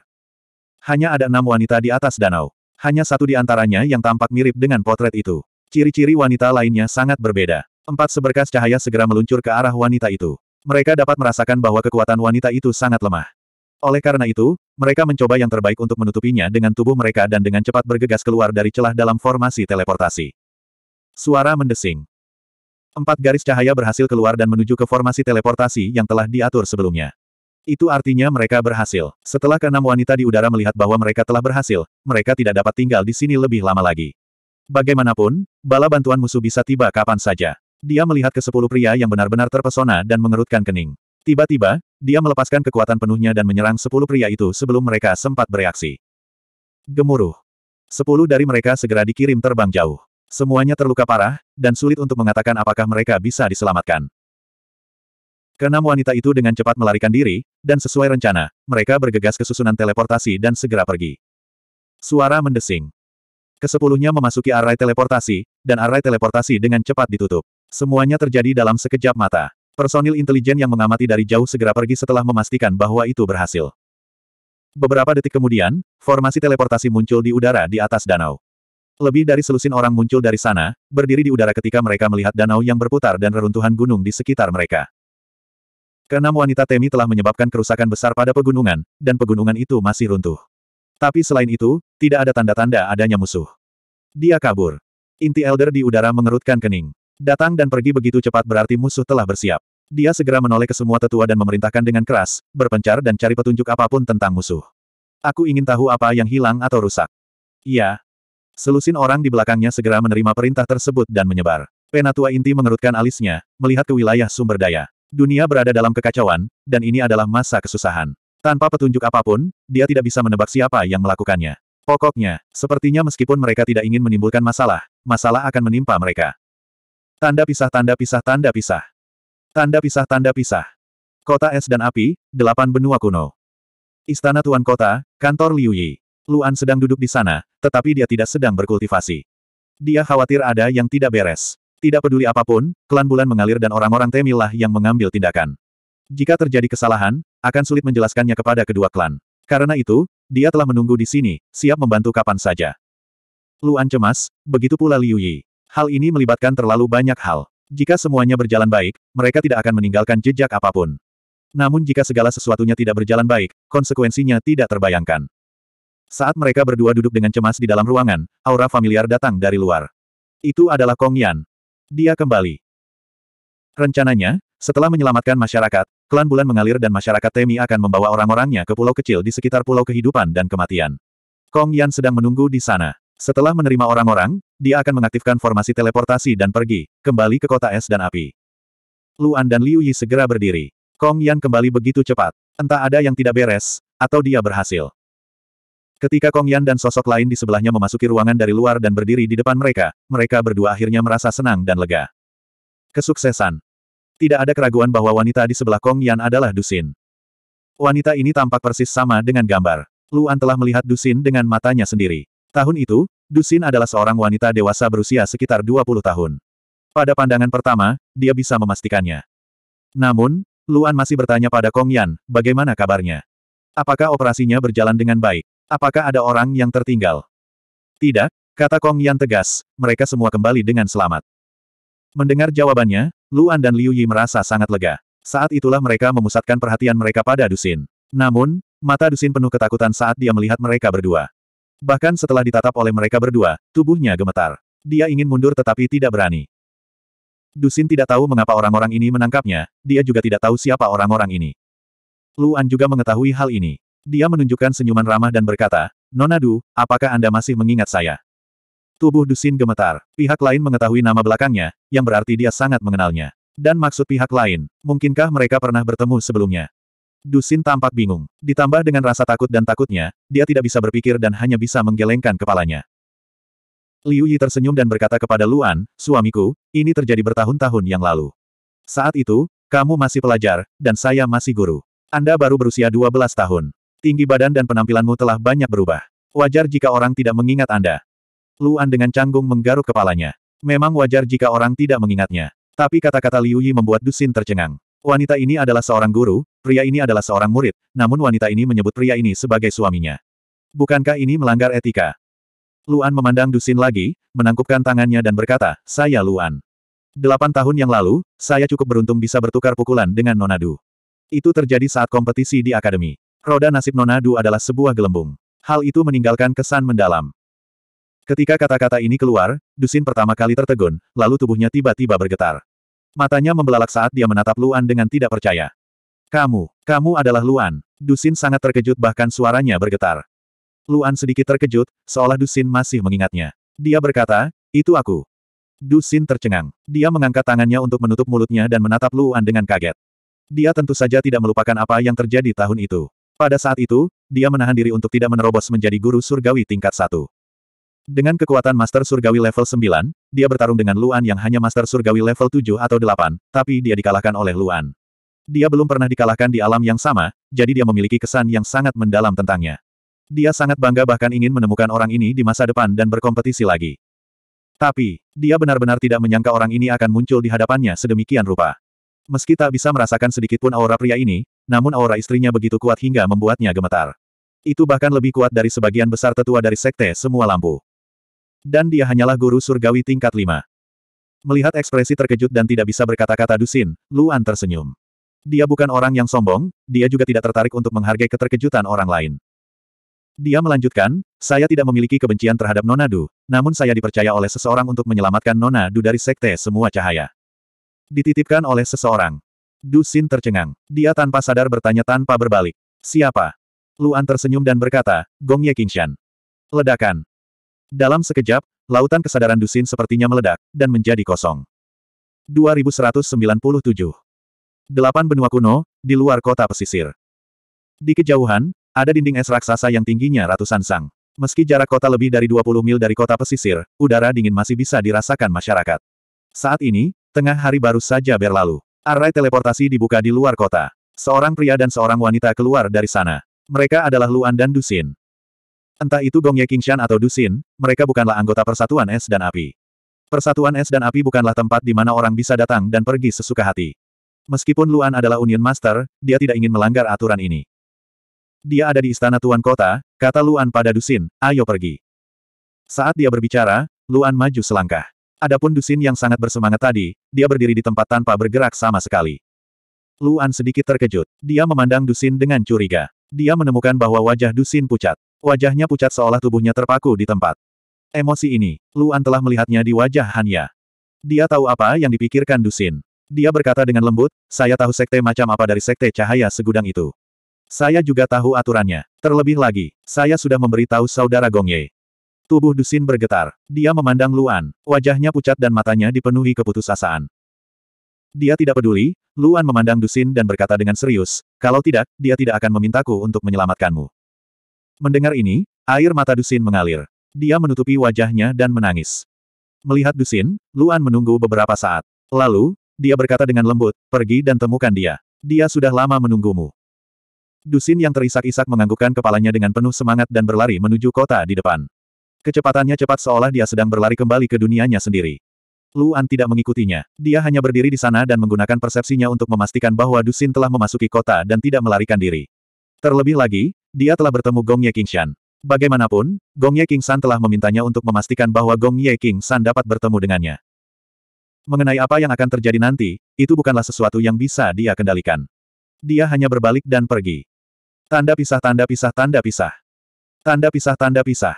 Hanya ada enam wanita di atas danau. Hanya satu di antaranya yang tampak mirip dengan potret itu. Ciri-ciri wanita lainnya sangat berbeda. Empat seberkas cahaya segera meluncur ke arah wanita itu. Mereka dapat merasakan bahwa kekuatan wanita itu sangat lemah. Oleh karena itu, mereka mencoba yang terbaik untuk menutupinya dengan tubuh mereka dan dengan cepat bergegas keluar dari celah dalam formasi teleportasi. Suara mendesing. Empat garis cahaya berhasil keluar dan menuju ke formasi teleportasi yang telah diatur sebelumnya. Itu artinya mereka berhasil. Setelah keenam wanita di udara melihat bahwa mereka telah berhasil, mereka tidak dapat tinggal di sini lebih lama lagi. Bagaimanapun, bala bantuan musuh bisa tiba kapan saja. Dia melihat ke sepuluh pria yang benar-benar terpesona dan mengerutkan kening. Tiba-tiba, dia melepaskan kekuatan penuhnya dan menyerang sepuluh pria itu sebelum mereka sempat bereaksi. Gemuruh. Sepuluh dari mereka segera dikirim terbang jauh. Semuanya terluka parah, dan sulit untuk mengatakan apakah mereka bisa diselamatkan. Keenam wanita itu dengan cepat melarikan diri, dan sesuai rencana, mereka bergegas ke susunan teleportasi dan segera pergi. Suara mendesing. Kesepuluhnya memasuki array teleportasi, dan array teleportasi dengan cepat ditutup. Semuanya terjadi dalam sekejap mata. Personil intelijen yang mengamati dari jauh segera pergi setelah memastikan bahwa itu berhasil. Beberapa detik kemudian, formasi teleportasi muncul di udara di atas danau. Lebih dari selusin orang muncul dari sana, berdiri di udara ketika mereka melihat danau yang berputar dan reruntuhan gunung di sekitar mereka. Keenam wanita Temi telah menyebabkan kerusakan besar pada pegunungan, dan pegunungan itu masih runtuh. Tapi selain itu, tidak ada tanda-tanda adanya musuh. Dia kabur. Inti Elder di udara mengerutkan kening. Datang dan pergi begitu cepat berarti musuh telah bersiap. Dia segera menoleh ke semua tetua dan memerintahkan dengan keras, berpencar dan cari petunjuk apapun tentang musuh. Aku ingin tahu apa yang hilang atau rusak. Iya, Selusin orang di belakangnya segera menerima perintah tersebut dan menyebar. Penatua inti mengerutkan alisnya, melihat ke wilayah sumber daya. Dunia berada dalam kekacauan, dan ini adalah masa kesusahan. Tanpa petunjuk apapun, dia tidak bisa menebak siapa yang melakukannya. Pokoknya, sepertinya meskipun mereka tidak ingin menimbulkan masalah, masalah akan menimpa mereka. Tanda pisah tanda pisah tanda pisah. Tanda pisah tanda pisah. Kota es dan api, delapan benua kuno. Istana Tuan Kota, kantor Liu Yi. Luan sedang duduk di sana, tetapi dia tidak sedang berkultivasi. Dia khawatir ada yang tidak beres. Tidak peduli apapun, klan bulan mengalir dan orang-orang Temilah yang mengambil tindakan. Jika terjadi kesalahan, akan sulit menjelaskannya kepada kedua klan. Karena itu, dia telah menunggu di sini, siap membantu kapan saja. Luan cemas, begitu pula Liu Yi. Hal ini melibatkan terlalu banyak hal. Jika semuanya berjalan baik, mereka tidak akan meninggalkan jejak apapun. Namun jika segala sesuatunya tidak berjalan baik, konsekuensinya tidak terbayangkan. Saat mereka berdua duduk dengan cemas di dalam ruangan, aura familiar datang dari luar. Itu adalah Kong Yan. Dia kembali. Rencananya, setelah menyelamatkan masyarakat, klan bulan mengalir dan masyarakat Temi akan membawa orang-orangnya ke pulau kecil di sekitar pulau kehidupan dan kematian. Kong Yan sedang menunggu di sana. Setelah menerima orang-orang, dia akan mengaktifkan formasi teleportasi dan pergi, kembali ke kota es dan api. Luan dan Liu Yi segera berdiri. Kong Yan kembali begitu cepat. Entah ada yang tidak beres, atau dia berhasil. Ketika Kong Yan dan sosok lain di sebelahnya memasuki ruangan dari luar dan berdiri di depan mereka, mereka berdua akhirnya merasa senang dan lega. Kesuksesan. Tidak ada keraguan bahwa wanita di sebelah Kong Yan adalah Dusin. Wanita ini tampak persis sama dengan gambar. Luan telah melihat Dusin dengan matanya sendiri. Tahun itu, Dusin adalah seorang wanita dewasa berusia sekitar 20 tahun. Pada pandangan pertama, dia bisa memastikannya. Namun, Luan masih bertanya pada Kong Yan, bagaimana kabarnya? Apakah operasinya berjalan dengan baik? Apakah ada orang yang tertinggal? Tidak, kata Kong Yan tegas, mereka semua kembali dengan selamat. Mendengar jawabannya, Luan dan Liu Yi merasa sangat lega. Saat itulah mereka memusatkan perhatian mereka pada Dusin. Namun, mata Dusin penuh ketakutan saat dia melihat mereka berdua. Bahkan setelah ditatap oleh mereka berdua, tubuhnya gemetar. Dia ingin mundur tetapi tidak berani. Dusin tidak tahu mengapa orang-orang ini menangkapnya, dia juga tidak tahu siapa orang-orang ini. Luan juga mengetahui hal ini. Dia menunjukkan senyuman ramah dan berkata, Nonadu, apakah Anda masih mengingat saya? Tubuh Dusin gemetar. Pihak lain mengetahui nama belakangnya, yang berarti dia sangat mengenalnya. Dan maksud pihak lain, mungkinkah mereka pernah bertemu sebelumnya? Dusin tampak bingung. Ditambah dengan rasa takut dan takutnya, dia tidak bisa berpikir dan hanya bisa menggelengkan kepalanya. Liu Yi tersenyum dan berkata kepada Luan, suamiku, ini terjadi bertahun-tahun yang lalu. Saat itu, kamu masih pelajar, dan saya masih guru. Anda baru berusia 12 tahun. Tinggi badan dan penampilanmu telah banyak berubah. Wajar jika orang tidak mengingat Anda. Luan dengan canggung menggaruk kepalanya. Memang wajar jika orang tidak mengingatnya. Tapi kata-kata Liu Yi membuat Dusin tercengang. Wanita ini adalah seorang guru, pria ini adalah seorang murid, namun wanita ini menyebut pria ini sebagai suaminya. Bukankah ini melanggar etika? Luan memandang Dusin lagi, menangkupkan tangannya dan berkata, saya Luan. Delapan tahun yang lalu, saya cukup beruntung bisa bertukar pukulan dengan Nonadu. Itu terjadi saat kompetisi di akademi. Roda nasib Nona Du adalah sebuah gelembung. Hal itu meninggalkan kesan mendalam. Ketika kata-kata ini keluar, Dusin pertama kali tertegun, lalu tubuhnya tiba-tiba bergetar. Matanya membelalak saat dia menatap Luan dengan tidak percaya. Kamu, kamu adalah Luan. Dusin sangat terkejut bahkan suaranya bergetar. Luan sedikit terkejut, seolah Dusin masih mengingatnya. Dia berkata, itu aku. Dusin tercengang. Dia mengangkat tangannya untuk menutup mulutnya dan menatap Luan dengan kaget. Dia tentu saja tidak melupakan apa yang terjadi tahun itu. Pada saat itu, dia menahan diri untuk tidak menerobos menjadi guru surgawi tingkat satu. Dengan kekuatan Master Surgawi level 9, dia bertarung dengan Luan yang hanya Master Surgawi level 7 atau 8, tapi dia dikalahkan oleh Luan. Dia belum pernah dikalahkan di alam yang sama, jadi dia memiliki kesan yang sangat mendalam tentangnya. Dia sangat bangga bahkan ingin menemukan orang ini di masa depan dan berkompetisi lagi. Tapi, dia benar-benar tidak menyangka orang ini akan muncul di hadapannya sedemikian rupa. Meski tak bisa merasakan sedikitpun aura pria ini, namun aura istrinya begitu kuat hingga membuatnya gemetar. Itu bahkan lebih kuat dari sebagian besar tetua dari sekte semua lampu. Dan dia hanyalah guru surgawi tingkat lima. Melihat ekspresi terkejut dan tidak bisa berkata-kata Dusin, Luan tersenyum. Dia bukan orang yang sombong, dia juga tidak tertarik untuk menghargai keterkejutan orang lain. Dia melanjutkan, saya tidak memiliki kebencian terhadap Nonadu, namun saya dipercaya oleh seseorang untuk menyelamatkan Nonadu dari sekte semua cahaya. Dititipkan oleh seseorang. Dusin tercengang. Dia tanpa sadar bertanya tanpa berbalik. Siapa? Luan tersenyum dan berkata, Gong Ye Qingshan. Ledakan. Dalam sekejap, lautan kesadaran Dusin sepertinya meledak, dan menjadi kosong. 2197 Delapan benua kuno, di luar kota pesisir. Di kejauhan, ada dinding es raksasa yang tingginya ratusan sang. Meski jarak kota lebih dari 20 mil dari kota pesisir, udara dingin masih bisa dirasakan masyarakat. Saat ini, tengah hari baru saja berlalu. Array teleportasi dibuka di luar kota. Seorang pria dan seorang wanita keluar dari sana. Mereka adalah Luan dan Dusin. Entah itu Gongye Qingshan atau Dusin, mereka bukanlah anggota Persatuan Es dan Api. Persatuan Es dan Api bukanlah tempat di mana orang bisa datang dan pergi sesuka hati. Meskipun Luan adalah Union Master, dia tidak ingin melanggar aturan ini. Dia ada di istana Tuan Kota, kata Luan pada Dusin, ayo pergi. Saat dia berbicara, Luan maju selangkah. Adapun Dusin yang sangat bersemangat tadi, dia berdiri di tempat tanpa bergerak sama sekali. Luan sedikit terkejut. Dia memandang Dusin dengan curiga. Dia menemukan bahwa wajah Dusin pucat. Wajahnya pucat seolah tubuhnya terpaku di tempat. Emosi ini, Luan telah melihatnya di wajah Hanya. Dia tahu apa yang dipikirkan Dusin. Dia berkata dengan lembut, saya tahu sekte macam apa dari sekte cahaya segudang itu. Saya juga tahu aturannya. Terlebih lagi, saya sudah memberitahu saudara Gongye. Tubuh Dusin bergetar. Dia memandang Luan. Wajahnya pucat dan matanya dipenuhi keputusasaan. Dia tidak peduli, Luan memandang Dusin dan berkata dengan serius, kalau tidak, dia tidak akan memintaku untuk menyelamatkanmu. Mendengar ini, air mata Dusin mengalir. Dia menutupi wajahnya dan menangis. Melihat Dusin, Luan menunggu beberapa saat. Lalu, dia berkata dengan lembut, pergi dan temukan dia. Dia sudah lama menunggumu. Dusin yang terisak-isak menganggukkan kepalanya dengan penuh semangat dan berlari menuju kota di depan. Kecepatannya cepat seolah dia sedang berlari kembali ke dunianya sendiri. Luan tidak mengikutinya. Dia hanya berdiri di sana dan menggunakan persepsinya untuk memastikan bahwa Dusin telah memasuki kota dan tidak melarikan diri. Terlebih lagi, dia telah bertemu Gong Ye Shan. Bagaimanapun, Gong Ye San telah memintanya untuk memastikan bahwa Gong Ye San dapat bertemu dengannya. Mengenai apa yang akan terjadi nanti, itu bukanlah sesuatu yang bisa dia kendalikan. Dia hanya berbalik dan pergi. Tanda pisah tanda pisah tanda pisah. Tanda pisah tanda pisah.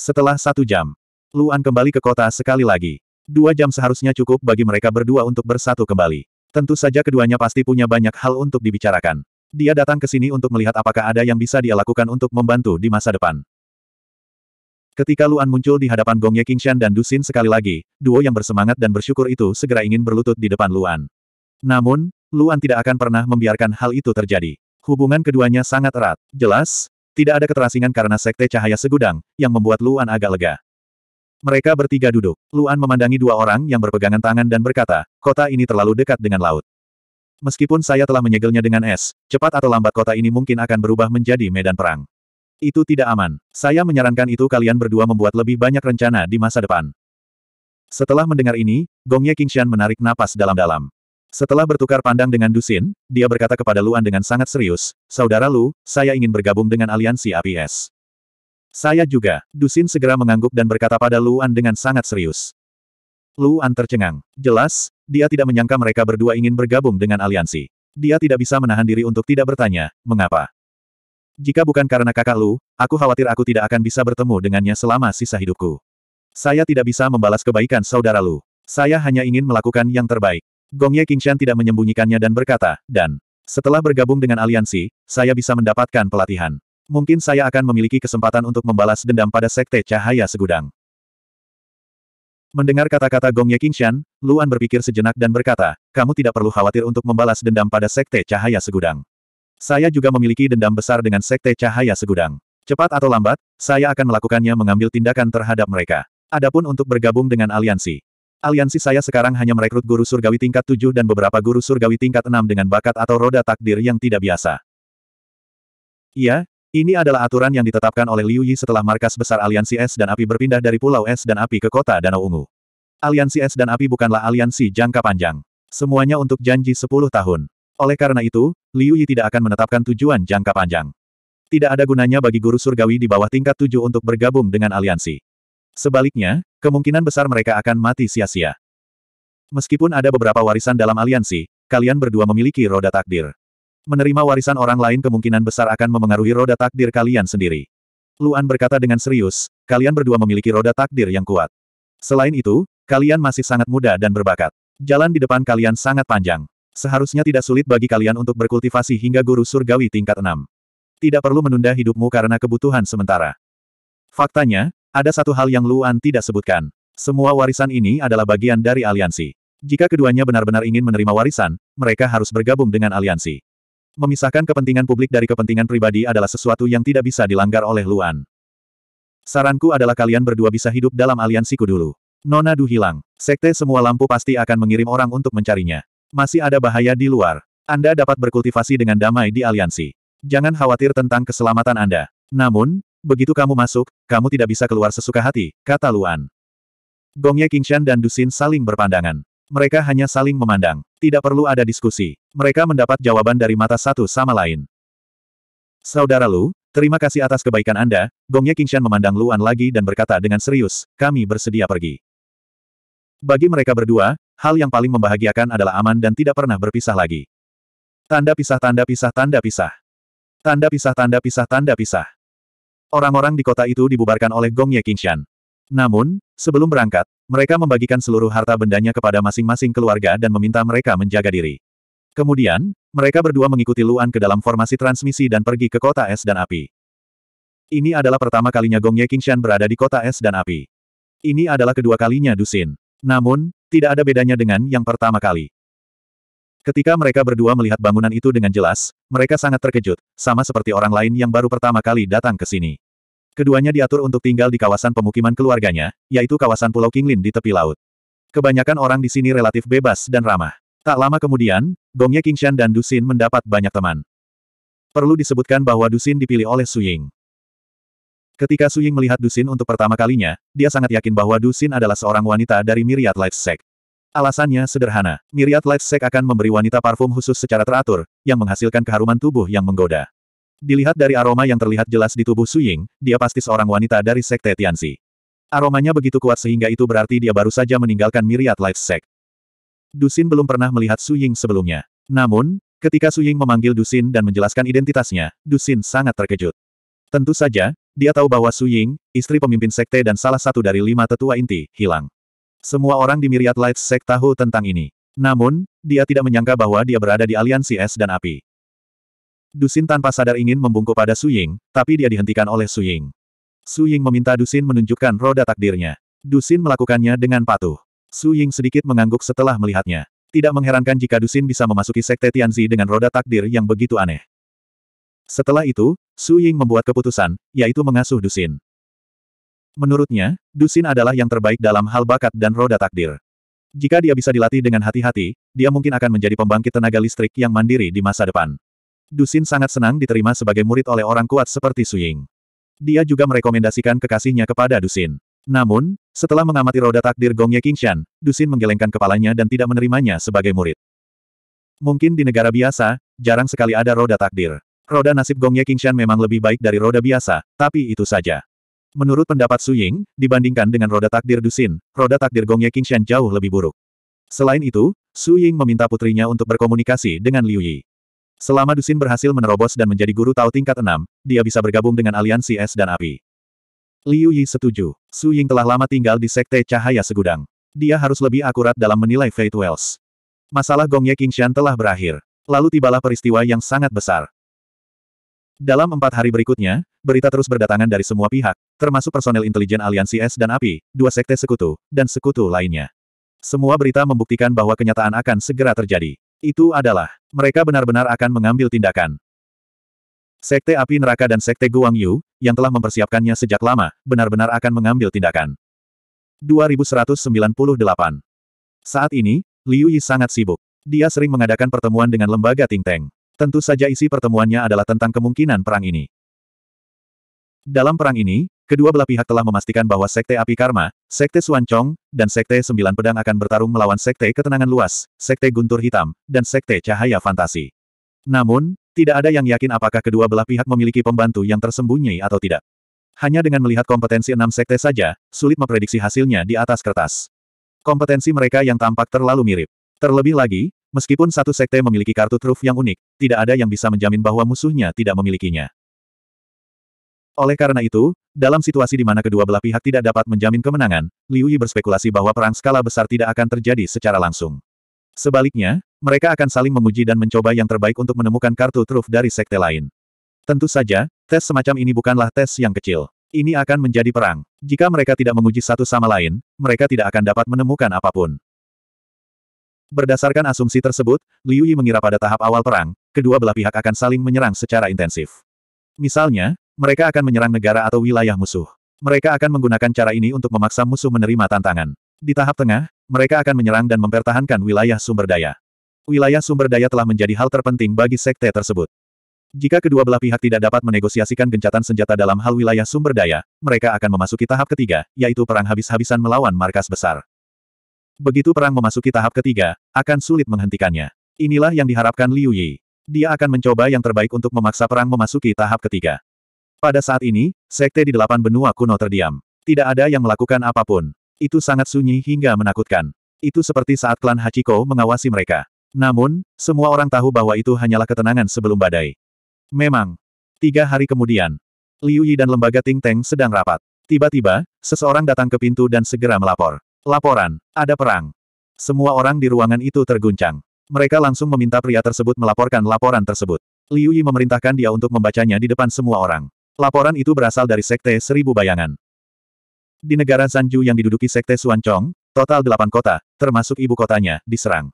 Setelah satu jam, Luan kembali ke kota sekali lagi. Dua jam seharusnya cukup bagi mereka berdua untuk bersatu kembali. Tentu saja keduanya pasti punya banyak hal untuk dibicarakan. Dia datang ke sini untuk melihat apakah ada yang bisa dia lakukan untuk membantu di masa depan. Ketika Luan muncul di hadapan Gong Ye Qingshan dan Dusin sekali lagi, duo yang bersemangat dan bersyukur itu segera ingin berlutut di depan Luan. Namun, Luan tidak akan pernah membiarkan hal itu terjadi. Hubungan keduanya sangat erat. Jelas, tidak ada keterasingan karena sekte cahaya segudang, yang membuat Luan agak lega. Mereka bertiga duduk. Luan memandangi dua orang yang berpegangan tangan dan berkata, kota ini terlalu dekat dengan laut. Meskipun saya telah menyegelnya dengan es, cepat atau lambat kota ini mungkin akan berubah menjadi medan perang. Itu tidak aman. Saya menyarankan itu kalian berdua membuat lebih banyak rencana di masa depan. Setelah mendengar ini, Gongye Qingxian menarik napas dalam-dalam. Setelah bertukar pandang dengan Dusin, dia berkata kepada Luan dengan sangat serius, Saudara Lu, saya ingin bergabung dengan aliansi APS. Saya juga, Dusin segera mengangguk dan berkata pada Luan dengan sangat serius. Luan tercengang. Jelas, dia tidak menyangka mereka berdua ingin bergabung dengan aliansi. Dia tidak bisa menahan diri untuk tidak bertanya, mengapa? Jika bukan karena kakak Lu, aku khawatir aku tidak akan bisa bertemu dengannya selama sisa hidupku. Saya tidak bisa membalas kebaikan saudara Lu. Saya hanya ingin melakukan yang terbaik. Gong Ye Qingshan tidak menyembunyikannya dan berkata, dan setelah bergabung dengan aliansi, saya bisa mendapatkan pelatihan. Mungkin saya akan memiliki kesempatan untuk membalas dendam pada Sekte Cahaya Segudang. Mendengar kata-kata Gong Gongye Qingshan, Luan berpikir sejenak dan berkata, kamu tidak perlu khawatir untuk membalas dendam pada Sekte Cahaya Segudang. Saya juga memiliki dendam besar dengan Sekte Cahaya Segudang. Cepat atau lambat, saya akan melakukannya mengambil tindakan terhadap mereka. Adapun untuk bergabung dengan aliansi, Aliansi saya sekarang hanya merekrut guru surgawi tingkat 7 dan beberapa guru surgawi tingkat 6 dengan bakat atau roda takdir yang tidak biasa. Iya, ini adalah aturan yang ditetapkan oleh Liu Yi setelah markas besar Aliansi Es dan Api berpindah dari Pulau Es dan Api ke kota Danau Ungu. Aliansi Es dan Api bukanlah aliansi jangka panjang. Semuanya untuk janji 10 tahun. Oleh karena itu, Liu Yi tidak akan menetapkan tujuan jangka panjang. Tidak ada gunanya bagi guru surgawi di bawah tingkat 7 untuk bergabung dengan aliansi. Sebaliknya, kemungkinan besar mereka akan mati sia-sia. Meskipun ada beberapa warisan dalam aliansi, kalian berdua memiliki roda takdir. Menerima warisan orang lain kemungkinan besar akan memengaruhi roda takdir kalian sendiri. Luan berkata dengan serius, kalian berdua memiliki roda takdir yang kuat. Selain itu, kalian masih sangat muda dan berbakat. Jalan di depan kalian sangat panjang. Seharusnya tidak sulit bagi kalian untuk berkultivasi hingga guru surgawi tingkat 6. Tidak perlu menunda hidupmu karena kebutuhan sementara. Faktanya, ada satu hal yang Luan tidak sebutkan. Semua warisan ini adalah bagian dari aliansi. Jika keduanya benar-benar ingin menerima warisan, mereka harus bergabung dengan aliansi. Memisahkan kepentingan publik dari kepentingan pribadi adalah sesuatu yang tidak bisa dilanggar oleh Luan. Saranku adalah kalian berdua bisa hidup dalam aliansiku dulu. Nona Du hilang. Sekte semua lampu pasti akan mengirim orang untuk mencarinya. Masih ada bahaya di luar. Anda dapat berkultivasi dengan damai di aliansi. Jangan khawatir tentang keselamatan Anda. Namun, Begitu kamu masuk, kamu tidak bisa keluar sesuka hati, kata Luan. Gongye Qingshan dan Dusin saling berpandangan. Mereka hanya saling memandang. Tidak perlu ada diskusi. Mereka mendapat jawaban dari mata satu sama lain. Saudara Lu, terima kasih atas kebaikan Anda, Gongye Qingshan memandang Luan lagi dan berkata dengan serius, kami bersedia pergi. Bagi mereka berdua, hal yang paling membahagiakan adalah aman dan tidak pernah berpisah lagi. Tanda pisah tanda pisah tanda pisah. Tanda pisah tanda pisah tanda pisah. Orang-orang di kota itu dibubarkan oleh Gong Ye Qingshan. Namun, sebelum berangkat, mereka membagikan seluruh harta bendanya kepada masing-masing keluarga dan meminta mereka menjaga diri. Kemudian, mereka berdua mengikuti Luan ke dalam formasi transmisi dan pergi ke kota es dan api. Ini adalah pertama kalinya Gong Ye Qingshan berada di kota es dan api. Ini adalah kedua kalinya Dusin. Namun, tidak ada bedanya dengan yang pertama kali. Ketika mereka berdua melihat bangunan itu dengan jelas, mereka sangat terkejut, sama seperti orang lain yang baru pertama kali datang ke sini. Keduanya diatur untuk tinggal di kawasan pemukiman keluarganya, yaitu kawasan Pulau Kinglin di tepi laut. Kebanyakan orang di sini relatif bebas dan ramah. Tak lama kemudian, Gongye Qingshan dan Dusin mendapat banyak teman. Perlu disebutkan bahwa Dusin dipilih oleh Suying. Ketika Suying melihat Dusin untuk pertama kalinya, dia sangat yakin bahwa Dusin adalah seorang wanita dari Myriad Life Sect. Alasannya sederhana, Myriad Sek akan memberi wanita parfum khusus secara teratur, yang menghasilkan keharuman tubuh yang menggoda. Dilihat dari aroma yang terlihat jelas di tubuh Suying, dia pasti seorang wanita dari Sekte Tianzi. Aromanya begitu kuat sehingga itu berarti dia baru saja meninggalkan Myriad Sek. Dusin belum pernah melihat Suying sebelumnya. Namun, ketika Suying memanggil Dusin dan menjelaskan identitasnya, Dusin sangat terkejut. Tentu saja, dia tahu bahwa Suying, istri pemimpin sekte dan salah satu dari lima tetua inti, hilang. Semua orang di Myriad Lights Sect tahu tentang ini. Namun, dia tidak menyangka bahwa dia berada di aliansi es dan api. Dusin tanpa sadar ingin membungkuk pada Suying, tapi dia dihentikan oleh Suying. Suying meminta Dusin menunjukkan roda takdirnya. Dusin melakukannya dengan patuh. Suying sedikit mengangguk setelah melihatnya. Tidak mengherankan jika Dusin bisa memasuki sekte Tianzi dengan roda takdir yang begitu aneh. Setelah itu, Su Ying membuat keputusan, yaitu mengasuh Dusin. Menurutnya, Dusin adalah yang terbaik dalam hal bakat dan roda takdir. Jika dia bisa dilatih dengan hati-hati, dia mungkin akan menjadi pembangkit tenaga listrik yang mandiri di masa depan. Dusin sangat senang diterima sebagai murid oleh orang kuat seperti Suying. Dia juga merekomendasikan kekasihnya kepada Dusin. Namun, setelah mengamati roda takdir Gong Ye Qingshan, Dusin menggelengkan kepalanya dan tidak menerimanya sebagai murid. Mungkin di negara biasa, jarang sekali ada roda takdir. Roda nasib Gong Ye Qingshan memang lebih baik dari roda biasa, tapi itu saja. Menurut pendapat Su Ying, dibandingkan dengan roda takdir Dusin, roda takdir Gong Qingshan jauh lebih buruk. Selain itu, Su Ying meminta putrinya untuk berkomunikasi dengan Liu Yi. Selama Dusin berhasil menerobos dan menjadi guru Tao tingkat 6, dia bisa bergabung dengan aliansi es dan api. Liu Yi setuju. Su Ying telah lama tinggal di Sekte Cahaya Segudang. Dia harus lebih akurat dalam menilai Fate Wells. Masalah Gong Qingshan telah berakhir. Lalu tibalah peristiwa yang sangat besar. Dalam empat hari berikutnya, berita terus berdatangan dari semua pihak, termasuk personel intelijen aliansi S dan api, dua sekte sekutu, dan sekutu lainnya. Semua berita membuktikan bahwa kenyataan akan segera terjadi. Itu adalah, mereka benar-benar akan mengambil tindakan. Sekte Api Neraka dan Sekte Guang Yu, yang telah mempersiapkannya sejak lama, benar-benar akan mengambil tindakan. 2198 Saat ini, Liu Yi sangat sibuk. Dia sering mengadakan pertemuan dengan lembaga Ting Teng. Tentu saja isi pertemuannya adalah tentang kemungkinan perang ini. Dalam perang ini, kedua belah pihak telah memastikan bahwa Sekte Api Karma, Sekte Suancong, dan Sekte Sembilan Pedang akan bertarung melawan Sekte Ketenangan Luas, Sekte Guntur Hitam, dan Sekte Cahaya Fantasi. Namun, tidak ada yang yakin apakah kedua belah pihak memiliki pembantu yang tersembunyi atau tidak. Hanya dengan melihat kompetensi enam sekte saja, sulit memprediksi hasilnya di atas kertas. Kompetensi mereka yang tampak terlalu mirip. Terlebih lagi, Meskipun satu sekte memiliki kartu truf yang unik, tidak ada yang bisa menjamin bahwa musuhnya tidak memilikinya. Oleh karena itu, dalam situasi di mana kedua belah pihak tidak dapat menjamin kemenangan, Liu Yi berspekulasi bahwa perang skala besar tidak akan terjadi secara langsung. Sebaliknya, mereka akan saling menguji dan mencoba yang terbaik untuk menemukan kartu truf dari sekte lain. Tentu saja, tes semacam ini bukanlah tes yang kecil. Ini akan menjadi perang. Jika mereka tidak menguji satu sama lain, mereka tidak akan dapat menemukan apapun. Berdasarkan asumsi tersebut, Liu Yi mengira pada tahap awal perang, kedua belah pihak akan saling menyerang secara intensif. Misalnya, mereka akan menyerang negara atau wilayah musuh. Mereka akan menggunakan cara ini untuk memaksa musuh menerima tantangan. Di tahap tengah, mereka akan menyerang dan mempertahankan wilayah sumber daya. Wilayah sumber daya telah menjadi hal terpenting bagi sekte tersebut. Jika kedua belah pihak tidak dapat menegosiasikan gencatan senjata dalam hal wilayah sumber daya, mereka akan memasuki tahap ketiga, yaitu perang habis-habisan melawan markas besar. Begitu perang memasuki tahap ketiga, akan sulit menghentikannya. Inilah yang diharapkan Liu Yi. Dia akan mencoba yang terbaik untuk memaksa perang memasuki tahap ketiga. Pada saat ini, sekte di delapan benua kuno terdiam. Tidak ada yang melakukan apapun. Itu sangat sunyi hingga menakutkan. Itu seperti saat klan Hachiko mengawasi mereka. Namun, semua orang tahu bahwa itu hanyalah ketenangan sebelum badai. Memang. Tiga hari kemudian, Liu Yi dan lembaga Ting Teng sedang rapat. Tiba-tiba, seseorang datang ke pintu dan segera melapor. Laporan, ada perang. Semua orang di ruangan itu terguncang. Mereka langsung meminta pria tersebut melaporkan laporan tersebut. Liu Yi memerintahkan dia untuk membacanya di depan semua orang. Laporan itu berasal dari Sekte Seribu Bayangan. Di negara Sanju yang diduduki Sekte Suancong, total delapan kota, termasuk ibu kotanya, diserang.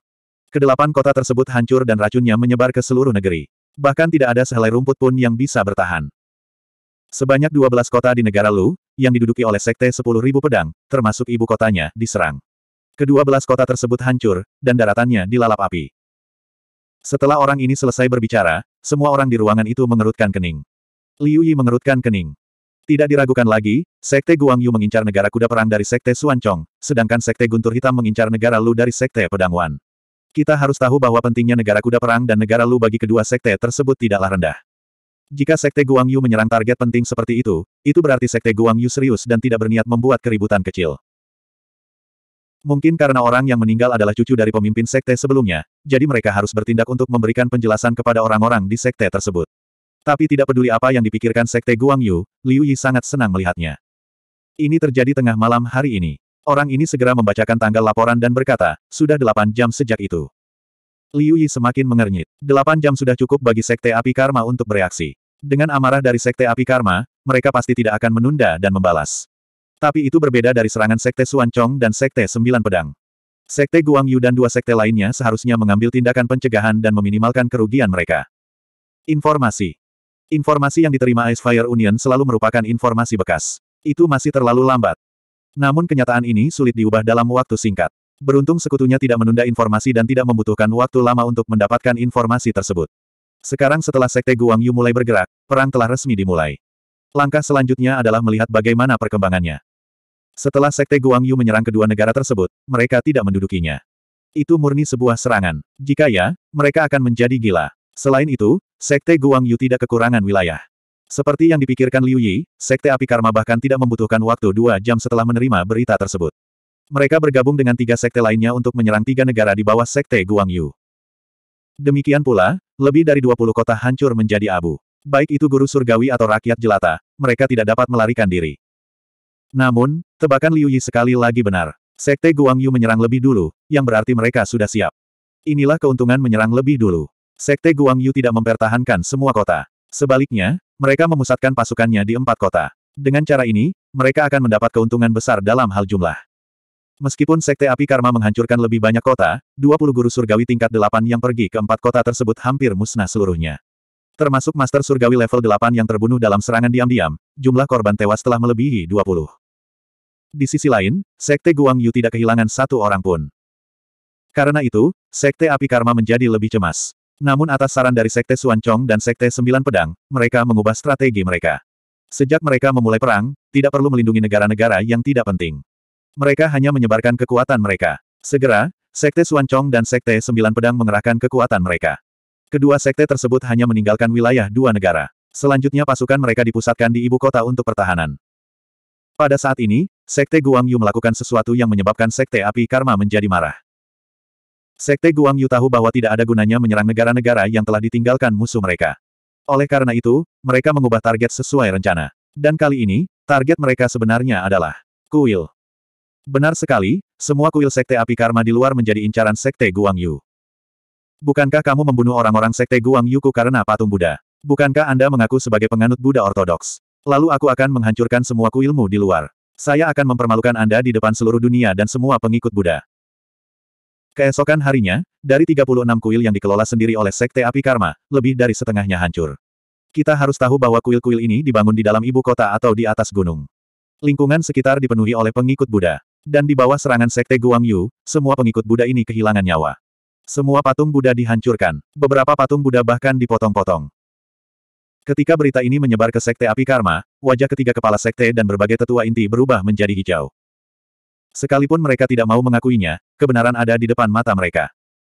Kedelapan kota tersebut hancur dan racunnya menyebar ke seluruh negeri. Bahkan tidak ada sehelai rumput pun yang bisa bertahan. Sebanyak 12 kota di negara Lu, yang diduduki oleh Sekte 10.000 pedang, termasuk ibu kotanya, diserang. Kedua belas kota tersebut hancur, dan daratannya dilalap api. Setelah orang ini selesai berbicara, semua orang di ruangan itu mengerutkan kening. Liu Yi mengerutkan kening. Tidak diragukan lagi, Sekte Guang Yu mengincar negara kuda perang dari Sekte Suancong, sedangkan Sekte Guntur Hitam mengincar negara Lu dari Sekte Pedang Wan. Kita harus tahu bahwa pentingnya negara kuda perang dan negara Lu bagi kedua sekte tersebut tidaklah rendah. Jika Sekte Guangyu menyerang target penting seperti itu, itu berarti Sekte Guangyu serius dan tidak berniat membuat keributan kecil. Mungkin karena orang yang meninggal adalah cucu dari pemimpin Sekte sebelumnya, jadi mereka harus bertindak untuk memberikan penjelasan kepada orang-orang di Sekte tersebut. Tapi tidak peduli apa yang dipikirkan Sekte Guangyu, Yu, Liu Yi sangat senang melihatnya. Ini terjadi tengah malam hari ini. Orang ini segera membacakan tanggal laporan dan berkata, sudah delapan jam sejak itu. Liu Yi semakin mengernyit. Delapan jam sudah cukup bagi Sekte Api Karma untuk bereaksi. Dengan amarah dari Sekte Api Karma, mereka pasti tidak akan menunda dan membalas. Tapi itu berbeda dari serangan Sekte Suan Chong dan Sekte Sembilan Pedang. Sekte Guang Yu dan dua sekte lainnya seharusnya mengambil tindakan pencegahan dan meminimalkan kerugian mereka. Informasi Informasi yang diterima Ice Fire Union selalu merupakan informasi bekas. Itu masih terlalu lambat. Namun kenyataan ini sulit diubah dalam waktu singkat. Beruntung sekutunya tidak menunda informasi dan tidak membutuhkan waktu lama untuk mendapatkan informasi tersebut. Sekarang setelah Sekte Guang Yu mulai bergerak, perang telah resmi dimulai. Langkah selanjutnya adalah melihat bagaimana perkembangannya. Setelah Sekte Guang Yu menyerang kedua negara tersebut, mereka tidak mendudukinya. Itu murni sebuah serangan. Jika ya, mereka akan menjadi gila. Selain itu, Sekte Guang Yu tidak kekurangan wilayah. Seperti yang dipikirkan Liu Yi, Sekte Api Karma bahkan tidak membutuhkan waktu dua jam setelah menerima berita tersebut. Mereka bergabung dengan tiga sekte lainnya untuk menyerang tiga negara di bawah sekte Guangyu. Demikian pula, lebih dari 20 kota hancur menjadi abu. Baik itu guru surgawi atau rakyat jelata, mereka tidak dapat melarikan diri. Namun, tebakan Liu Yi sekali lagi benar. Sekte Guangyu menyerang lebih dulu, yang berarti mereka sudah siap. Inilah keuntungan menyerang lebih dulu. Sekte Guangyu tidak mempertahankan semua kota. Sebaliknya, mereka memusatkan pasukannya di empat kota. Dengan cara ini, mereka akan mendapat keuntungan besar dalam hal jumlah. Meskipun Sekte Api Karma menghancurkan lebih banyak kota, 20 guru surgawi tingkat 8 yang pergi ke empat kota tersebut hampir musnah seluruhnya. Termasuk Master Surgawi level 8 yang terbunuh dalam serangan diam-diam, jumlah korban tewas telah melebihi 20. Di sisi lain, Sekte Guang Yu tidak kehilangan satu orang pun. Karena itu, Sekte Api Karma menjadi lebih cemas. Namun atas saran dari Sekte Suan Chong dan Sekte Sembilan Pedang, mereka mengubah strategi mereka. Sejak mereka memulai perang, tidak perlu melindungi negara-negara yang tidak penting. Mereka hanya menyebarkan kekuatan mereka. Segera, Sekte Suancong dan Sekte Sembilan Pedang mengerahkan kekuatan mereka. Kedua sekte tersebut hanya meninggalkan wilayah dua negara. Selanjutnya pasukan mereka dipusatkan di ibu kota untuk pertahanan. Pada saat ini, Sekte Guangyu melakukan sesuatu yang menyebabkan Sekte Api Karma menjadi marah. Sekte Guangyu tahu bahwa tidak ada gunanya menyerang negara-negara yang telah ditinggalkan musuh mereka. Oleh karena itu, mereka mengubah target sesuai rencana. Dan kali ini, target mereka sebenarnya adalah Kuil. Benar sekali, semua kuil Sekte Api Karma di luar menjadi incaran Sekte Guang Yu. Bukankah kamu membunuh orang-orang Sekte Guang Yuku karena patung Buddha? Bukankah Anda mengaku sebagai penganut Buddha Ortodoks? Lalu aku akan menghancurkan semua kuilmu di luar. Saya akan mempermalukan Anda di depan seluruh dunia dan semua pengikut Buddha. Keesokan harinya, dari 36 kuil yang dikelola sendiri oleh Sekte Api Karma, lebih dari setengahnya hancur. Kita harus tahu bahwa kuil-kuil ini dibangun di dalam ibu kota atau di atas gunung. Lingkungan sekitar dipenuhi oleh pengikut Buddha. Dan di bawah serangan Sekte Guangyu, semua pengikut Buddha ini kehilangan nyawa. Semua patung Buddha dihancurkan. Beberapa patung Buddha bahkan dipotong-potong. Ketika berita ini menyebar ke Sekte Api Karma, wajah ketiga kepala Sekte dan berbagai tetua inti berubah menjadi hijau. Sekalipun mereka tidak mau mengakuinya, kebenaran ada di depan mata mereka.